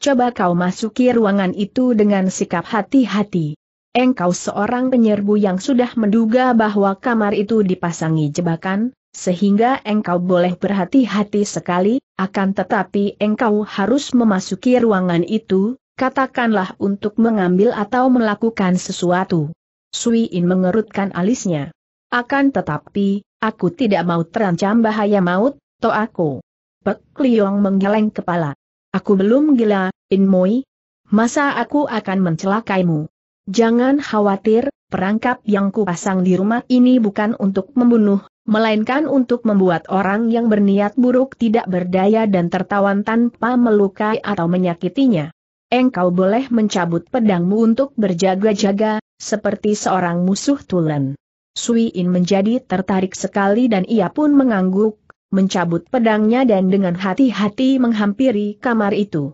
coba kau masuki ruangan itu dengan sikap hati-hati. Engkau seorang penyerbu yang sudah menduga bahwa kamar itu dipasangi jebakan, sehingga engkau boleh berhati-hati sekali, akan tetapi engkau harus memasuki ruangan itu, katakanlah untuk mengambil atau melakukan sesuatu. Sui In mengerutkan alisnya. Akan tetapi, aku tidak mau terancam bahaya maut, to aku. Pek Liong menggeleng kepala. Aku belum gila, Inmoi. Masa aku akan mencelakaimu? Jangan khawatir, perangkap yang kupasang di rumah ini bukan untuk membunuh, melainkan untuk membuat orang yang berniat buruk tidak berdaya dan tertawan tanpa melukai atau menyakitinya. Engkau boleh mencabut pedangmu untuk berjaga-jaga, seperti seorang musuh tulen. Sui In menjadi tertarik sekali dan ia pun mengangguk, mencabut pedangnya dan dengan hati-hati menghampiri kamar itu.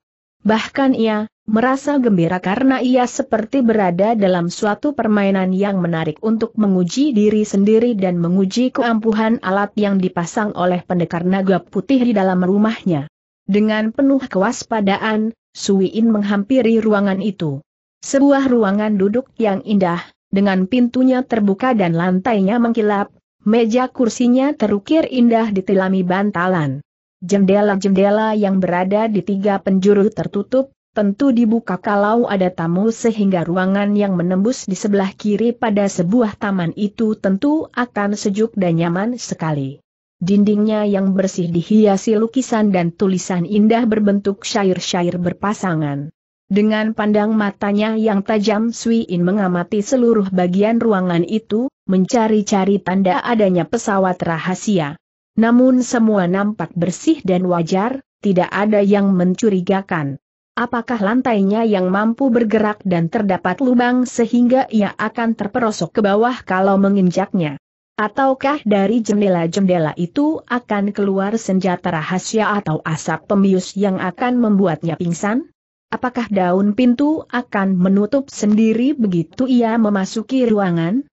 Bahkan ia, merasa gembira karena ia seperti berada dalam suatu permainan yang menarik untuk menguji diri sendiri dan menguji keampuhan alat yang dipasang oleh pendekar naga putih di dalam rumahnya. Dengan penuh kewaspadaan, Suiin menghampiri ruangan itu. Sebuah ruangan duduk yang indah, dengan pintunya terbuka dan lantainya mengkilap, Meja kursinya terukir indah di telami bantalan. Jendela-jendela yang berada di tiga penjuru tertutup, tentu dibuka kalau ada tamu sehingga ruangan yang menembus di sebelah kiri pada sebuah taman itu tentu akan sejuk dan nyaman sekali. Dindingnya yang bersih dihiasi lukisan dan tulisan indah berbentuk syair-syair berpasangan. Dengan pandang matanya yang tajam Sui In mengamati seluruh bagian ruangan itu, mencari-cari tanda adanya pesawat rahasia. Namun semua nampak bersih dan wajar, tidak ada yang mencurigakan. Apakah lantainya yang mampu bergerak dan terdapat lubang sehingga ia akan terperosok ke bawah kalau menginjaknya? Ataukah dari jendela-jendela itu akan keluar senjata rahasia atau asap pembius yang akan membuatnya pingsan? Apakah daun pintu akan menutup sendiri begitu ia memasuki ruangan?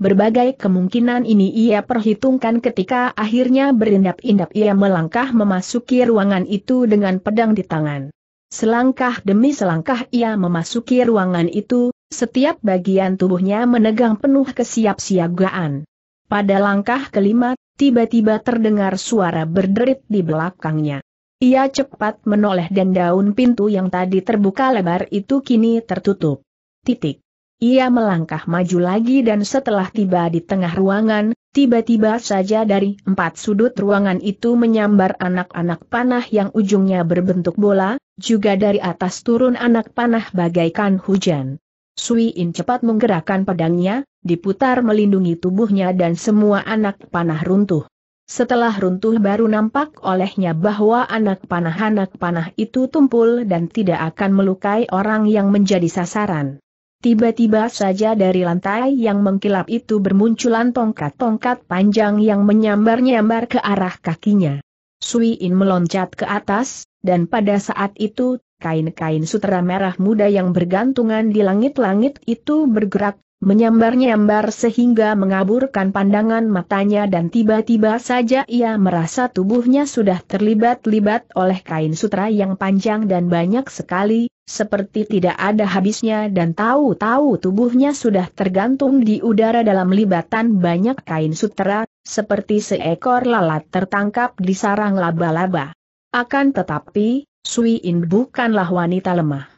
Berbagai kemungkinan ini ia perhitungkan ketika akhirnya berindap-indap ia melangkah memasuki ruangan itu dengan pedang di tangan. Selangkah demi selangkah ia memasuki ruangan itu, setiap bagian tubuhnya menegang penuh kesiapsiagaan. Pada langkah kelima, tiba-tiba terdengar suara berderit di belakangnya. Ia cepat menoleh dan daun pintu yang tadi terbuka lebar itu kini tertutup. Titik. Ia melangkah maju lagi dan setelah tiba di tengah ruangan, tiba-tiba saja dari empat sudut ruangan itu menyambar anak-anak panah yang ujungnya berbentuk bola, juga dari atas turun anak panah bagaikan hujan. Sui In cepat menggerakkan pedangnya, diputar melindungi tubuhnya dan semua anak panah runtuh. Setelah runtuh baru nampak olehnya bahwa anak panah-anak panah itu tumpul dan tidak akan melukai orang yang menjadi sasaran. Tiba-tiba saja dari lantai yang mengkilap itu bermunculan tongkat-tongkat panjang yang menyambar-nyambar ke arah kakinya. Sui In meloncat ke atas, dan pada saat itu, kain-kain sutera merah muda yang bergantungan di langit-langit itu bergerak, menyambar-nyambar sehingga mengaburkan pandangan matanya dan tiba-tiba saja ia merasa tubuhnya sudah terlibat-libat oleh kain sutra yang panjang dan banyak sekali, seperti tidak ada habisnya dan tahu-tahu tubuhnya sudah tergantung di udara dalam libatan banyak kain sutra, seperti seekor lalat tertangkap di sarang laba-laba. Akan tetapi, Sui In bukanlah wanita lemah.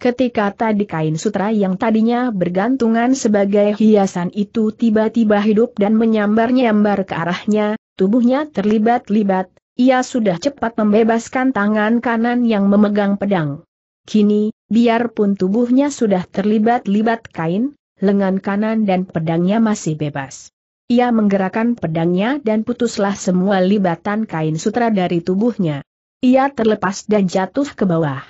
Ketika tadi kain sutra yang tadinya bergantungan sebagai hiasan itu tiba-tiba hidup dan menyambar-nyambar ke arahnya, tubuhnya terlibat-libat, ia sudah cepat membebaskan tangan kanan yang memegang pedang. Kini, biarpun tubuhnya sudah terlibat-libat kain, lengan kanan dan pedangnya masih bebas. Ia menggerakkan pedangnya dan putuslah semua libatan kain sutra dari tubuhnya. Ia terlepas dan jatuh ke bawah.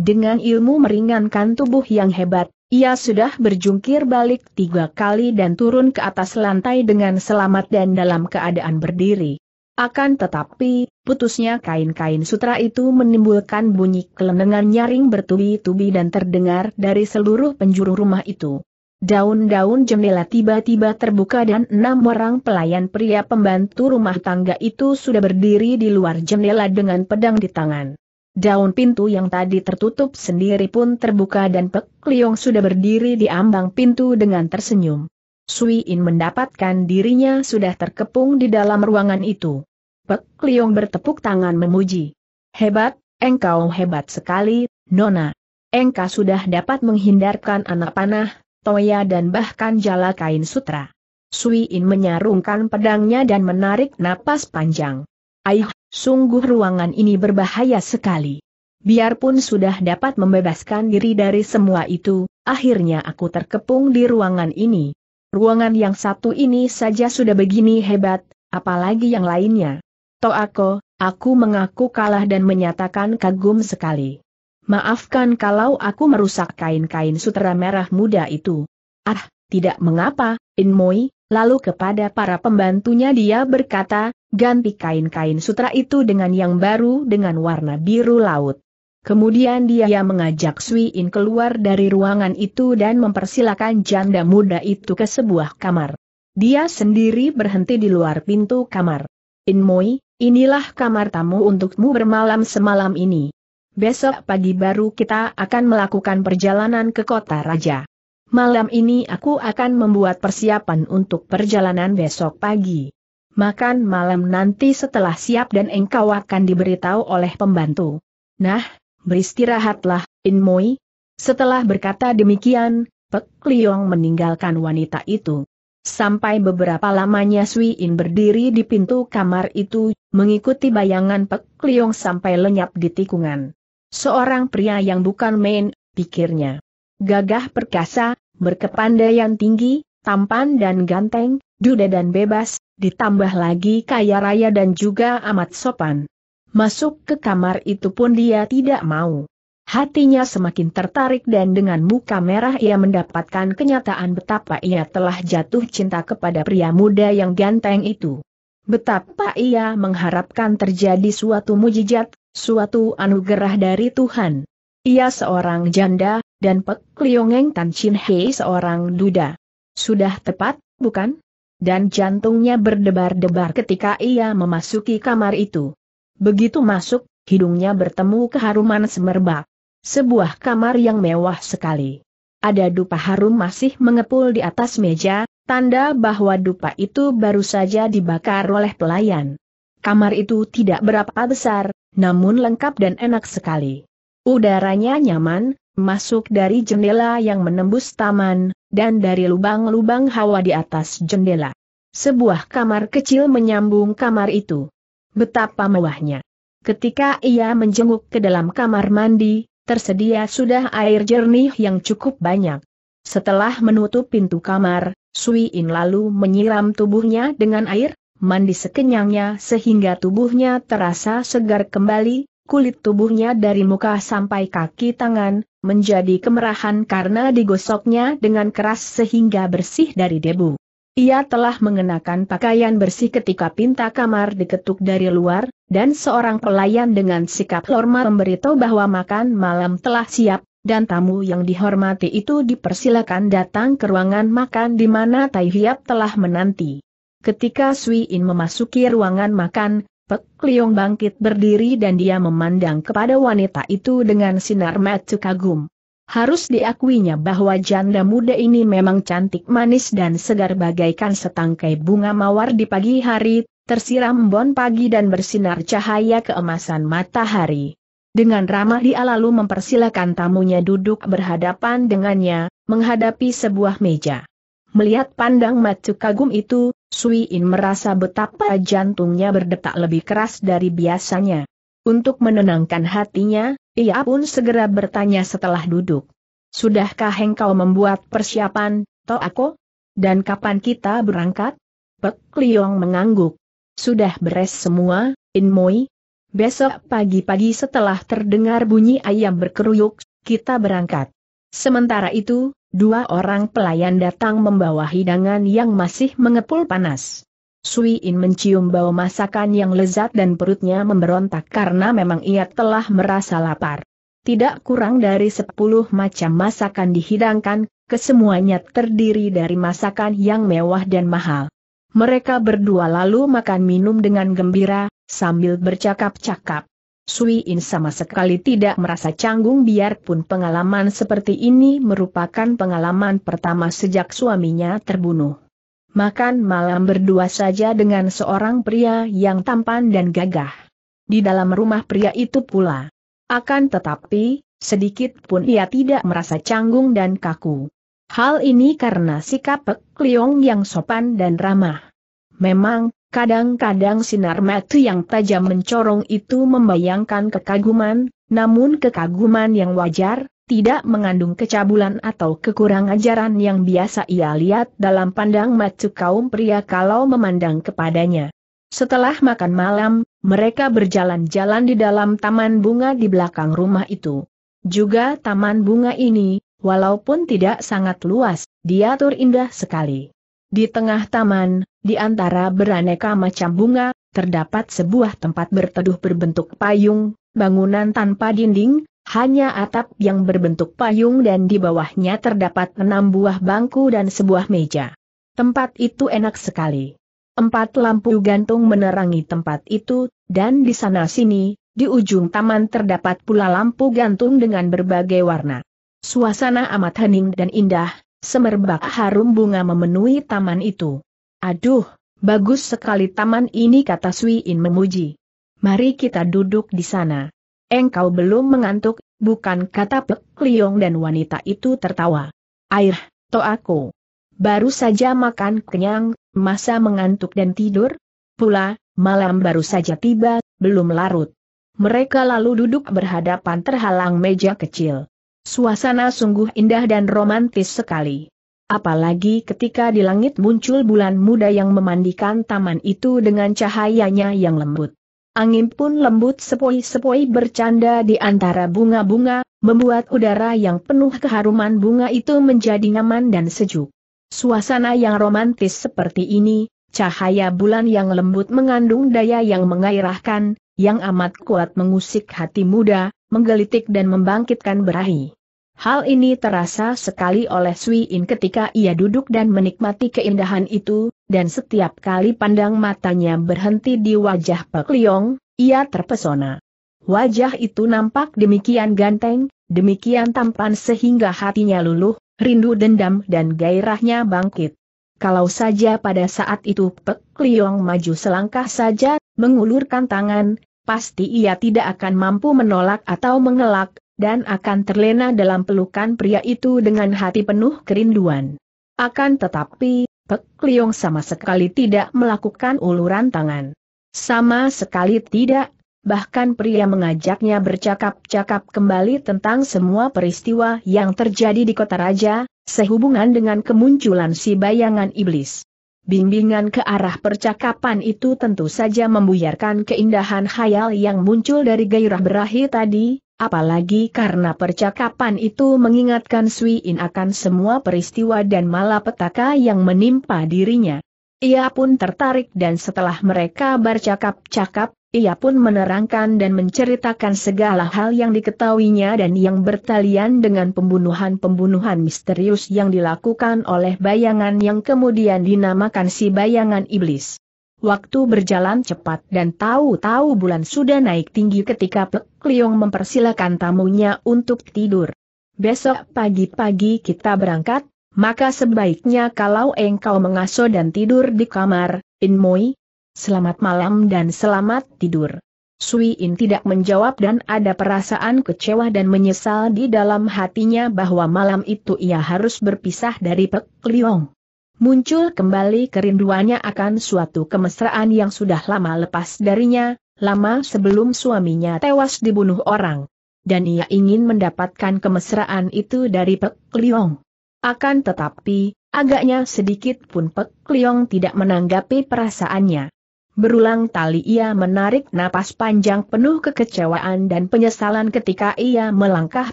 Dengan ilmu meringankan tubuh yang hebat, ia sudah berjungkir balik tiga kali dan turun ke atas lantai dengan selamat dan dalam keadaan berdiri. Akan tetapi, putusnya kain-kain sutra itu menimbulkan bunyi kelenengan nyaring bertubi-tubi dan terdengar dari seluruh penjuru rumah itu. Daun-daun jendela tiba-tiba terbuka dan enam orang pelayan pria pembantu rumah tangga itu sudah berdiri di luar jendela dengan pedang di tangan. Daun pintu yang tadi tertutup sendiri pun terbuka dan Pek Liong sudah berdiri di ambang pintu dengan tersenyum. Sui In mendapatkan dirinya sudah terkepung di dalam ruangan itu. Pek Liong bertepuk tangan memuji. Hebat, engkau hebat sekali, Nona. Engkau sudah dapat menghindarkan anak panah, toya dan bahkan jala kain sutra. Sui In menyarungkan pedangnya dan menarik napas panjang. Aih, Sungguh ruangan ini berbahaya sekali. Biarpun sudah dapat membebaskan diri dari semua itu, akhirnya aku terkepung di ruangan ini. Ruangan yang satu ini saja sudah begini hebat, apalagi yang lainnya. Toako, aku mengaku kalah dan menyatakan kagum sekali. Maafkan kalau aku merusak kain-kain sutera merah muda itu. Ah, tidak mengapa, Inmoi, lalu kepada para pembantunya dia berkata, Ganti kain-kain sutra itu dengan yang baru dengan warna biru laut. Kemudian dia mengajak Sui In keluar dari ruangan itu dan mempersilakan janda muda itu ke sebuah kamar. Dia sendiri berhenti di luar pintu kamar. In Moi, inilah kamar tamu untukmu bermalam semalam ini. Besok pagi baru kita akan melakukan perjalanan ke kota raja. Malam ini aku akan membuat persiapan untuk perjalanan besok pagi makan malam nanti setelah siap dan engkau akan diberitahu oleh pembantu. Nah, beristirahatlah, Inmoi. Setelah berkata demikian, Pek Liong meninggalkan wanita itu. Sampai beberapa lamanya Sui In berdiri di pintu kamar itu, mengikuti bayangan Pek Liong sampai lenyap di tikungan. Seorang pria yang bukan main, pikirnya. Gagah perkasa, berkepandaian tinggi, tampan dan ganteng, duda dan bebas, Ditambah lagi kaya raya dan juga amat sopan. Masuk ke kamar itu pun dia tidak mau. Hatinya semakin tertarik dan dengan muka merah ia mendapatkan kenyataan betapa ia telah jatuh cinta kepada pria muda yang ganteng itu. Betapa ia mengharapkan terjadi suatu mujizat, suatu anugerah dari Tuhan. Ia seorang janda, dan Pek Liongeng Tan Chin Hei seorang duda. Sudah tepat, bukan? dan jantungnya berdebar-debar ketika ia memasuki kamar itu. Begitu masuk, hidungnya bertemu keharuman semerbak. Sebuah kamar yang mewah sekali. Ada dupa harum masih mengepul di atas meja, tanda bahwa dupa itu baru saja dibakar oleh pelayan. Kamar itu tidak berapa besar, namun lengkap dan enak sekali. Udaranya nyaman, masuk dari jendela yang menembus taman, dan dari lubang-lubang hawa di atas jendela. Sebuah kamar kecil menyambung kamar itu. Betapa mewahnya. Ketika ia menjenguk ke dalam kamar mandi, tersedia sudah air jernih yang cukup banyak. Setelah menutup pintu kamar, Sui In lalu menyiram tubuhnya dengan air, mandi sekenyangnya sehingga tubuhnya terasa segar kembali, kulit tubuhnya dari muka sampai kaki tangan, menjadi kemerahan karena digosoknya dengan keras sehingga bersih dari debu. Ia telah mengenakan pakaian bersih ketika pinta kamar diketuk dari luar, dan seorang pelayan dengan sikap hormat memberitahu bahwa makan malam telah siap, dan tamu yang dihormati itu dipersilakan datang ke ruangan makan di mana Tai Hiap telah menanti. Ketika Sui In memasuki ruangan makan, Pek Liong bangkit berdiri dan dia memandang kepada wanita itu dengan sinar mata kagum. Harus diakuinya bahwa janda muda ini memang cantik manis dan segar bagaikan setangkai bunga mawar di pagi hari, tersiram bon pagi dan bersinar cahaya keemasan matahari. Dengan ramah dia lalu mempersilahkan tamunya duduk berhadapan dengannya, menghadapi sebuah meja. Melihat pandang macu kagum itu, Sui In merasa betapa jantungnya berdetak lebih keras dari biasanya. Untuk menenangkan hatinya, ia pun segera bertanya setelah duduk. Sudahkah engkau membuat persiapan, Toako? Dan kapan kita berangkat? Pek Liong mengangguk. Sudah beres semua, In Moi? Besok pagi-pagi setelah terdengar bunyi ayam berkeruyuk, kita berangkat. Sementara itu, Dua orang pelayan datang membawa hidangan yang masih mengepul panas. Sui In mencium bau masakan yang lezat dan perutnya memberontak karena memang ia telah merasa lapar. Tidak kurang dari sepuluh macam masakan dihidangkan, kesemuanya terdiri dari masakan yang mewah dan mahal. Mereka berdua lalu makan minum dengan gembira, sambil bercakap-cakap. Sui In sama sekali tidak merasa canggung biarpun pengalaman seperti ini merupakan pengalaman pertama sejak suaminya terbunuh. Makan malam berdua saja dengan seorang pria yang tampan dan gagah. Di dalam rumah pria itu pula. Akan tetapi, sedikit pun ia tidak merasa canggung dan kaku. Hal ini karena sikap Pek Liong yang sopan dan ramah. Memang, Kadang-kadang sinar mata yang tajam mencorong itu membayangkan kekaguman, namun kekaguman yang wajar, tidak mengandung kecabulan atau kekurang ajaran yang biasa ia lihat dalam pandang mata kaum pria kalau memandang kepadanya. Setelah makan malam, mereka berjalan-jalan di dalam taman bunga di belakang rumah itu. Juga taman bunga ini, walaupun tidak sangat luas, diatur indah sekali. Di tengah taman, di antara beraneka macam bunga, terdapat sebuah tempat berteduh berbentuk payung, bangunan tanpa dinding, hanya atap yang berbentuk payung dan di bawahnya terdapat enam buah bangku dan sebuah meja. Tempat itu enak sekali. Empat lampu gantung menerangi tempat itu, dan di sana sini, di ujung taman terdapat pula lampu gantung dengan berbagai warna. Suasana amat hening dan indah, Semerbak harum bunga memenuhi taman itu. Aduh, bagus sekali taman ini kata Sui In memuji. Mari kita duduk di sana. Engkau belum mengantuk, bukan kata Pek Liong dan wanita itu tertawa. Air, to aku. Baru saja makan kenyang, masa mengantuk dan tidur? Pula, malam baru saja tiba, belum larut. Mereka lalu duduk berhadapan terhalang meja kecil. Suasana sungguh indah dan romantis sekali. Apalagi ketika di langit muncul bulan muda yang memandikan taman itu dengan cahayanya yang lembut. Angin pun lembut sepoi-sepoi bercanda di antara bunga-bunga, membuat udara yang penuh keharuman bunga itu menjadi nyaman dan sejuk. Suasana yang romantis seperti ini, cahaya bulan yang lembut mengandung daya yang mengairahkan, yang amat kuat mengusik hati muda, menggelitik dan membangkitkan berahi. Hal ini terasa sekali oleh Sui In ketika ia duduk dan menikmati keindahan itu, dan setiap kali pandang matanya berhenti di wajah Pek Liong, ia terpesona. Wajah itu nampak demikian ganteng, demikian tampan sehingga hatinya luluh, rindu dendam dan gairahnya bangkit. Kalau saja pada saat itu Pek Liong maju selangkah saja, mengulurkan tangan, pasti ia tidak akan mampu menolak atau mengelak, dan akan terlena dalam pelukan pria itu dengan hati penuh kerinduan. Akan tetapi, Pek Liong sama sekali tidak melakukan uluran tangan. Sama sekali tidak, bahkan pria mengajaknya bercakap-cakap kembali tentang semua peristiwa yang terjadi di kota raja, sehubungan dengan kemunculan si bayangan iblis. Bimbingan ke arah percakapan itu tentu saja membuyarkan keindahan khayal yang muncul dari gairah berahi tadi, apalagi karena percakapan itu mengingatkan Sui In akan semua peristiwa dan malapetaka yang menimpa dirinya. Ia pun tertarik dan setelah mereka bercakap-cakap, ia pun menerangkan dan menceritakan segala hal yang diketahuinya dan yang bertalian dengan pembunuhan-pembunuhan misterius yang dilakukan oleh bayangan yang kemudian dinamakan si bayangan iblis. Waktu berjalan cepat dan tahu-tahu bulan sudah naik tinggi ketika Pek Liong mempersilahkan tamunya untuk tidur. Besok pagi-pagi kita berangkat, maka sebaiknya kalau engkau mengasuh dan tidur di kamar, In Inmoi, selamat malam dan selamat tidur. Sui In tidak menjawab dan ada perasaan kecewa dan menyesal di dalam hatinya bahwa malam itu ia harus berpisah dari Pek Liong. Muncul kembali kerinduannya akan suatu kemesraan yang sudah lama lepas darinya, lama sebelum suaminya tewas dibunuh orang. Dan ia ingin mendapatkan kemesraan itu dari Pek Liong. Akan tetapi, agaknya sedikit pun Pek Liong tidak menanggapi perasaannya. Berulang tali ia menarik napas panjang penuh kekecewaan dan penyesalan ketika ia melangkah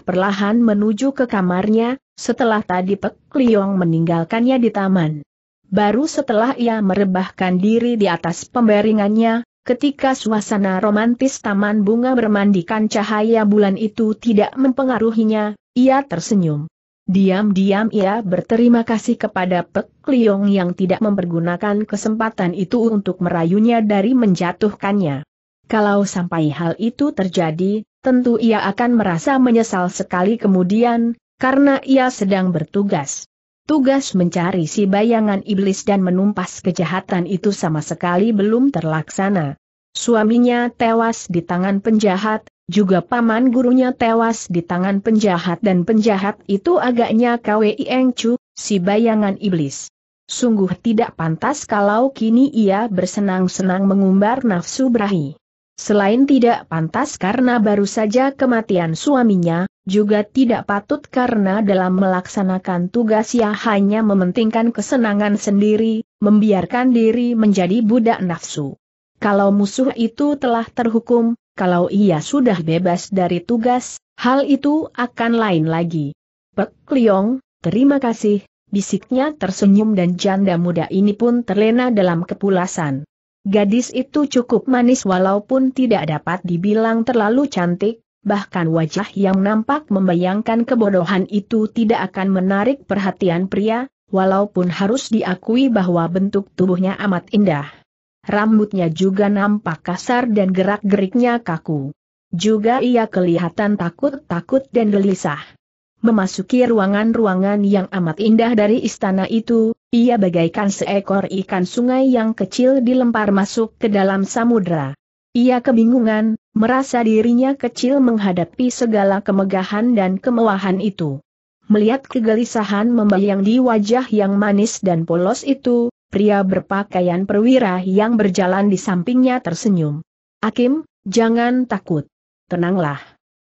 perlahan menuju ke kamarnya, setelah tadi Pek Liong meninggalkannya di taman. Baru setelah ia merebahkan diri di atas pembaringannya, ketika suasana romantis taman bunga bermandikan cahaya bulan itu tidak mempengaruhinya, ia tersenyum. Diam-diam ia berterima kasih kepada Pek Liong yang tidak mempergunakan kesempatan itu untuk merayunya dari menjatuhkannya. Kalau sampai hal itu terjadi, tentu ia akan merasa menyesal sekali kemudian, karena ia sedang bertugas. Tugas mencari si bayangan iblis dan menumpas kejahatan itu sama sekali belum terlaksana. Suaminya tewas di tangan penjahat, juga paman gurunya tewas di tangan penjahat dan penjahat itu agaknya Kwei Eng Chu, si bayangan iblis. Sungguh tidak pantas kalau kini ia bersenang-senang mengumbar nafsu berahi. Selain tidak pantas karena baru saja kematian suaminya, juga tidak patut karena dalam melaksanakan tugas ia hanya mementingkan kesenangan sendiri, membiarkan diri menjadi budak nafsu. Kalau musuh itu telah terhukum, kalau ia sudah bebas dari tugas, hal itu akan lain lagi. Pek Liong, terima kasih, bisiknya tersenyum dan janda muda ini pun terlena dalam kepulasan. Gadis itu cukup manis walaupun tidak dapat dibilang terlalu cantik, bahkan wajah yang nampak membayangkan kebodohan itu tidak akan menarik perhatian pria, walaupun harus diakui bahwa bentuk tubuhnya amat indah rambutnya juga nampak kasar dan gerak-geriknya kaku. Juga ia kelihatan takut-takut dan gelisah. Memasuki ruangan-ruangan yang amat indah dari istana itu, ia bagaikan seekor ikan sungai yang kecil dilempar masuk ke dalam samudera. Ia kebingungan, merasa dirinya kecil menghadapi segala kemegahan dan kemewahan itu. Melihat kegelisahan membayang di wajah yang manis dan polos itu, pria berpakaian perwira yang berjalan di sampingnya tersenyum. Akim, jangan takut. Tenanglah.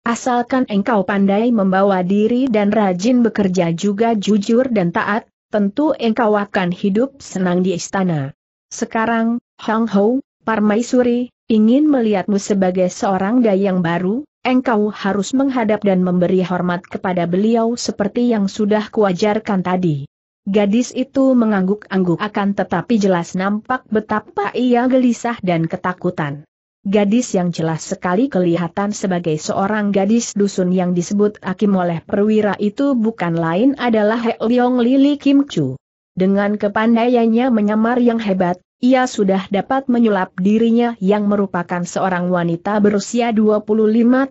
Asalkan engkau pandai membawa diri dan rajin bekerja juga jujur dan taat, tentu engkau akan hidup senang di istana. Sekarang, Hang Ho, Parmaisuri, ingin melihatmu sebagai seorang dayang baru, engkau harus menghadap dan memberi hormat kepada beliau seperti yang sudah kuajarkan tadi. Gadis itu mengangguk-angguk akan tetapi jelas nampak betapa ia gelisah dan ketakutan. Gadis yang jelas sekali kelihatan sebagai seorang gadis dusun yang disebut Akim oleh perwira itu bukan lain adalah He Leong Lili Kim Chu. Dengan kepandaiannya menyamar yang hebat, ia sudah dapat menyulap dirinya yang merupakan seorang wanita berusia 25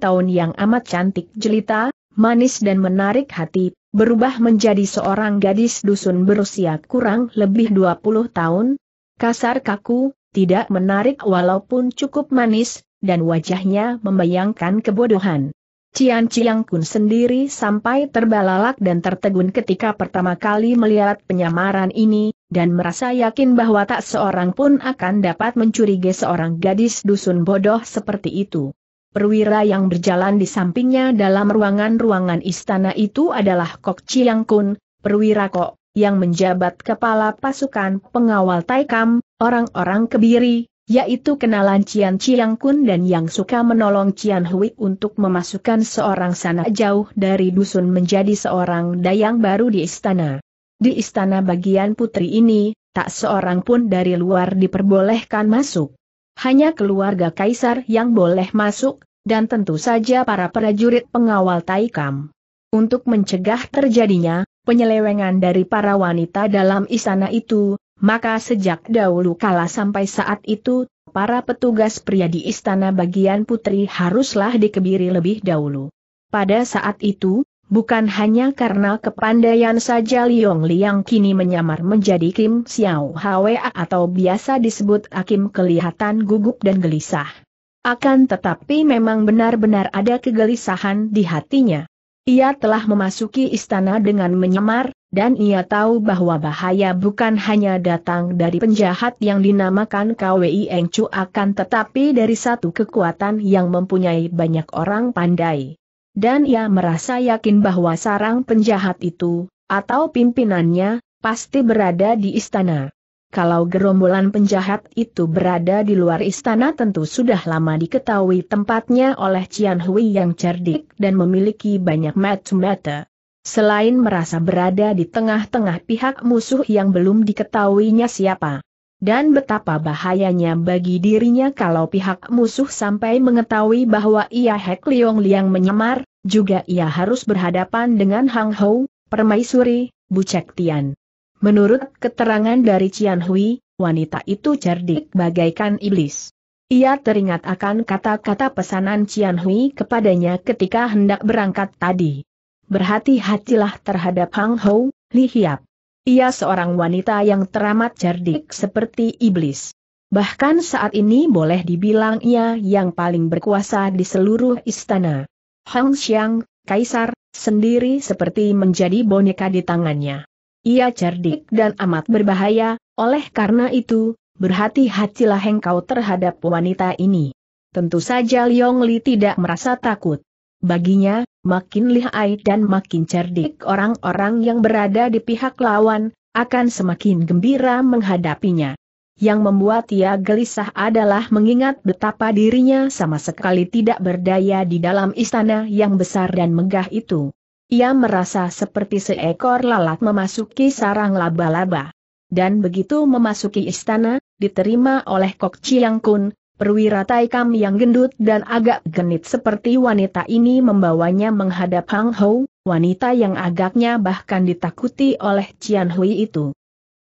tahun yang amat cantik jelita, manis dan menarik hati, berubah menjadi seorang gadis dusun berusia kurang lebih 20 tahun, kasar kaku, tidak menarik walaupun cukup manis, dan wajahnya membayangkan kebodohan. Cian Ciang Kun sendiri sampai terbalalak dan tertegun ketika pertama kali melihat penyamaran ini, dan merasa yakin bahwa tak seorang pun akan dapat mencurigai seorang gadis dusun bodoh seperti itu perwira yang berjalan di sampingnya dalam ruangan-ruangan istana itu adalah Kok Chiang Kun, perwira Kok, yang menjabat kepala pasukan pengawal Taikam, orang-orang kebiri, yaitu kenalan Cian Chiang Kun dan yang suka menolong Cian Hui untuk memasukkan seorang sanak jauh dari dusun menjadi seorang dayang baru di istana. Di istana bagian putri ini, tak seorang pun dari luar diperbolehkan masuk. Hanya keluarga kaisar yang boleh masuk, dan tentu saja para prajurit pengawal Taikam. Untuk mencegah terjadinya penyelewengan dari para wanita dalam istana itu, maka sejak dahulu kala sampai saat itu, para petugas pria di istana bagian putri haruslah dikebiri lebih dahulu. Pada saat itu, bukan hanya karena kepandaian saja Liong Liang kini menyamar menjadi Kim Xiao Hwa atau biasa disebut Akim kelihatan gugup dan gelisah. Akan tetapi memang benar-benar ada kegelisahan di hatinya. Ia telah memasuki istana dengan menyamar, dan ia tahu bahwa bahaya bukan hanya datang dari penjahat yang dinamakan KWI Engcu akan tetapi dari satu kekuatan yang mempunyai banyak orang pandai. Dan ia merasa yakin bahwa sarang penjahat itu, atau pimpinannya, pasti berada di istana. Kalau gerombolan penjahat itu berada di luar istana tentu sudah lama diketahui tempatnya oleh Cian Hui yang cerdik dan memiliki banyak mata-mata. Selain merasa berada di tengah-tengah pihak musuh yang belum diketahuinya siapa. Dan betapa bahayanya bagi dirinya kalau pihak musuh sampai mengetahui bahwa ia Hek Leong Liang menyamar, juga ia harus berhadapan dengan Hang Hou, Permaisuri, Bucek Tian. Menurut keterangan dari Cian Hui, wanita itu cerdik bagaikan iblis. Ia teringat akan kata-kata pesanan Cian Hui kepadanya ketika hendak berangkat tadi. Berhati-hatilah terhadap Hang Hou, Li Hiap. Ia seorang wanita yang teramat cerdik seperti iblis. Bahkan saat ini boleh dibilang ia yang paling berkuasa di seluruh istana. Hang Xiang, Kaisar, sendiri seperti menjadi boneka di tangannya. Ia cerdik dan amat berbahaya, oleh karena itu, berhati-hatilah engkau terhadap wanita ini. Tentu saja Liong Li tidak merasa takut. Baginya, makin lihai dan makin cerdik orang-orang yang berada di pihak lawan, akan semakin gembira menghadapinya. Yang membuat ia gelisah adalah mengingat betapa dirinya sama sekali tidak berdaya di dalam istana yang besar dan megah itu. Ia merasa seperti seekor lalat memasuki sarang laba-laba. Dan begitu memasuki istana, diterima oleh Kok Chiang Kun, perwira Taikam yang gendut dan agak genit seperti wanita ini membawanya menghadap Hang Hou, wanita yang agaknya bahkan ditakuti oleh Cian Hui itu.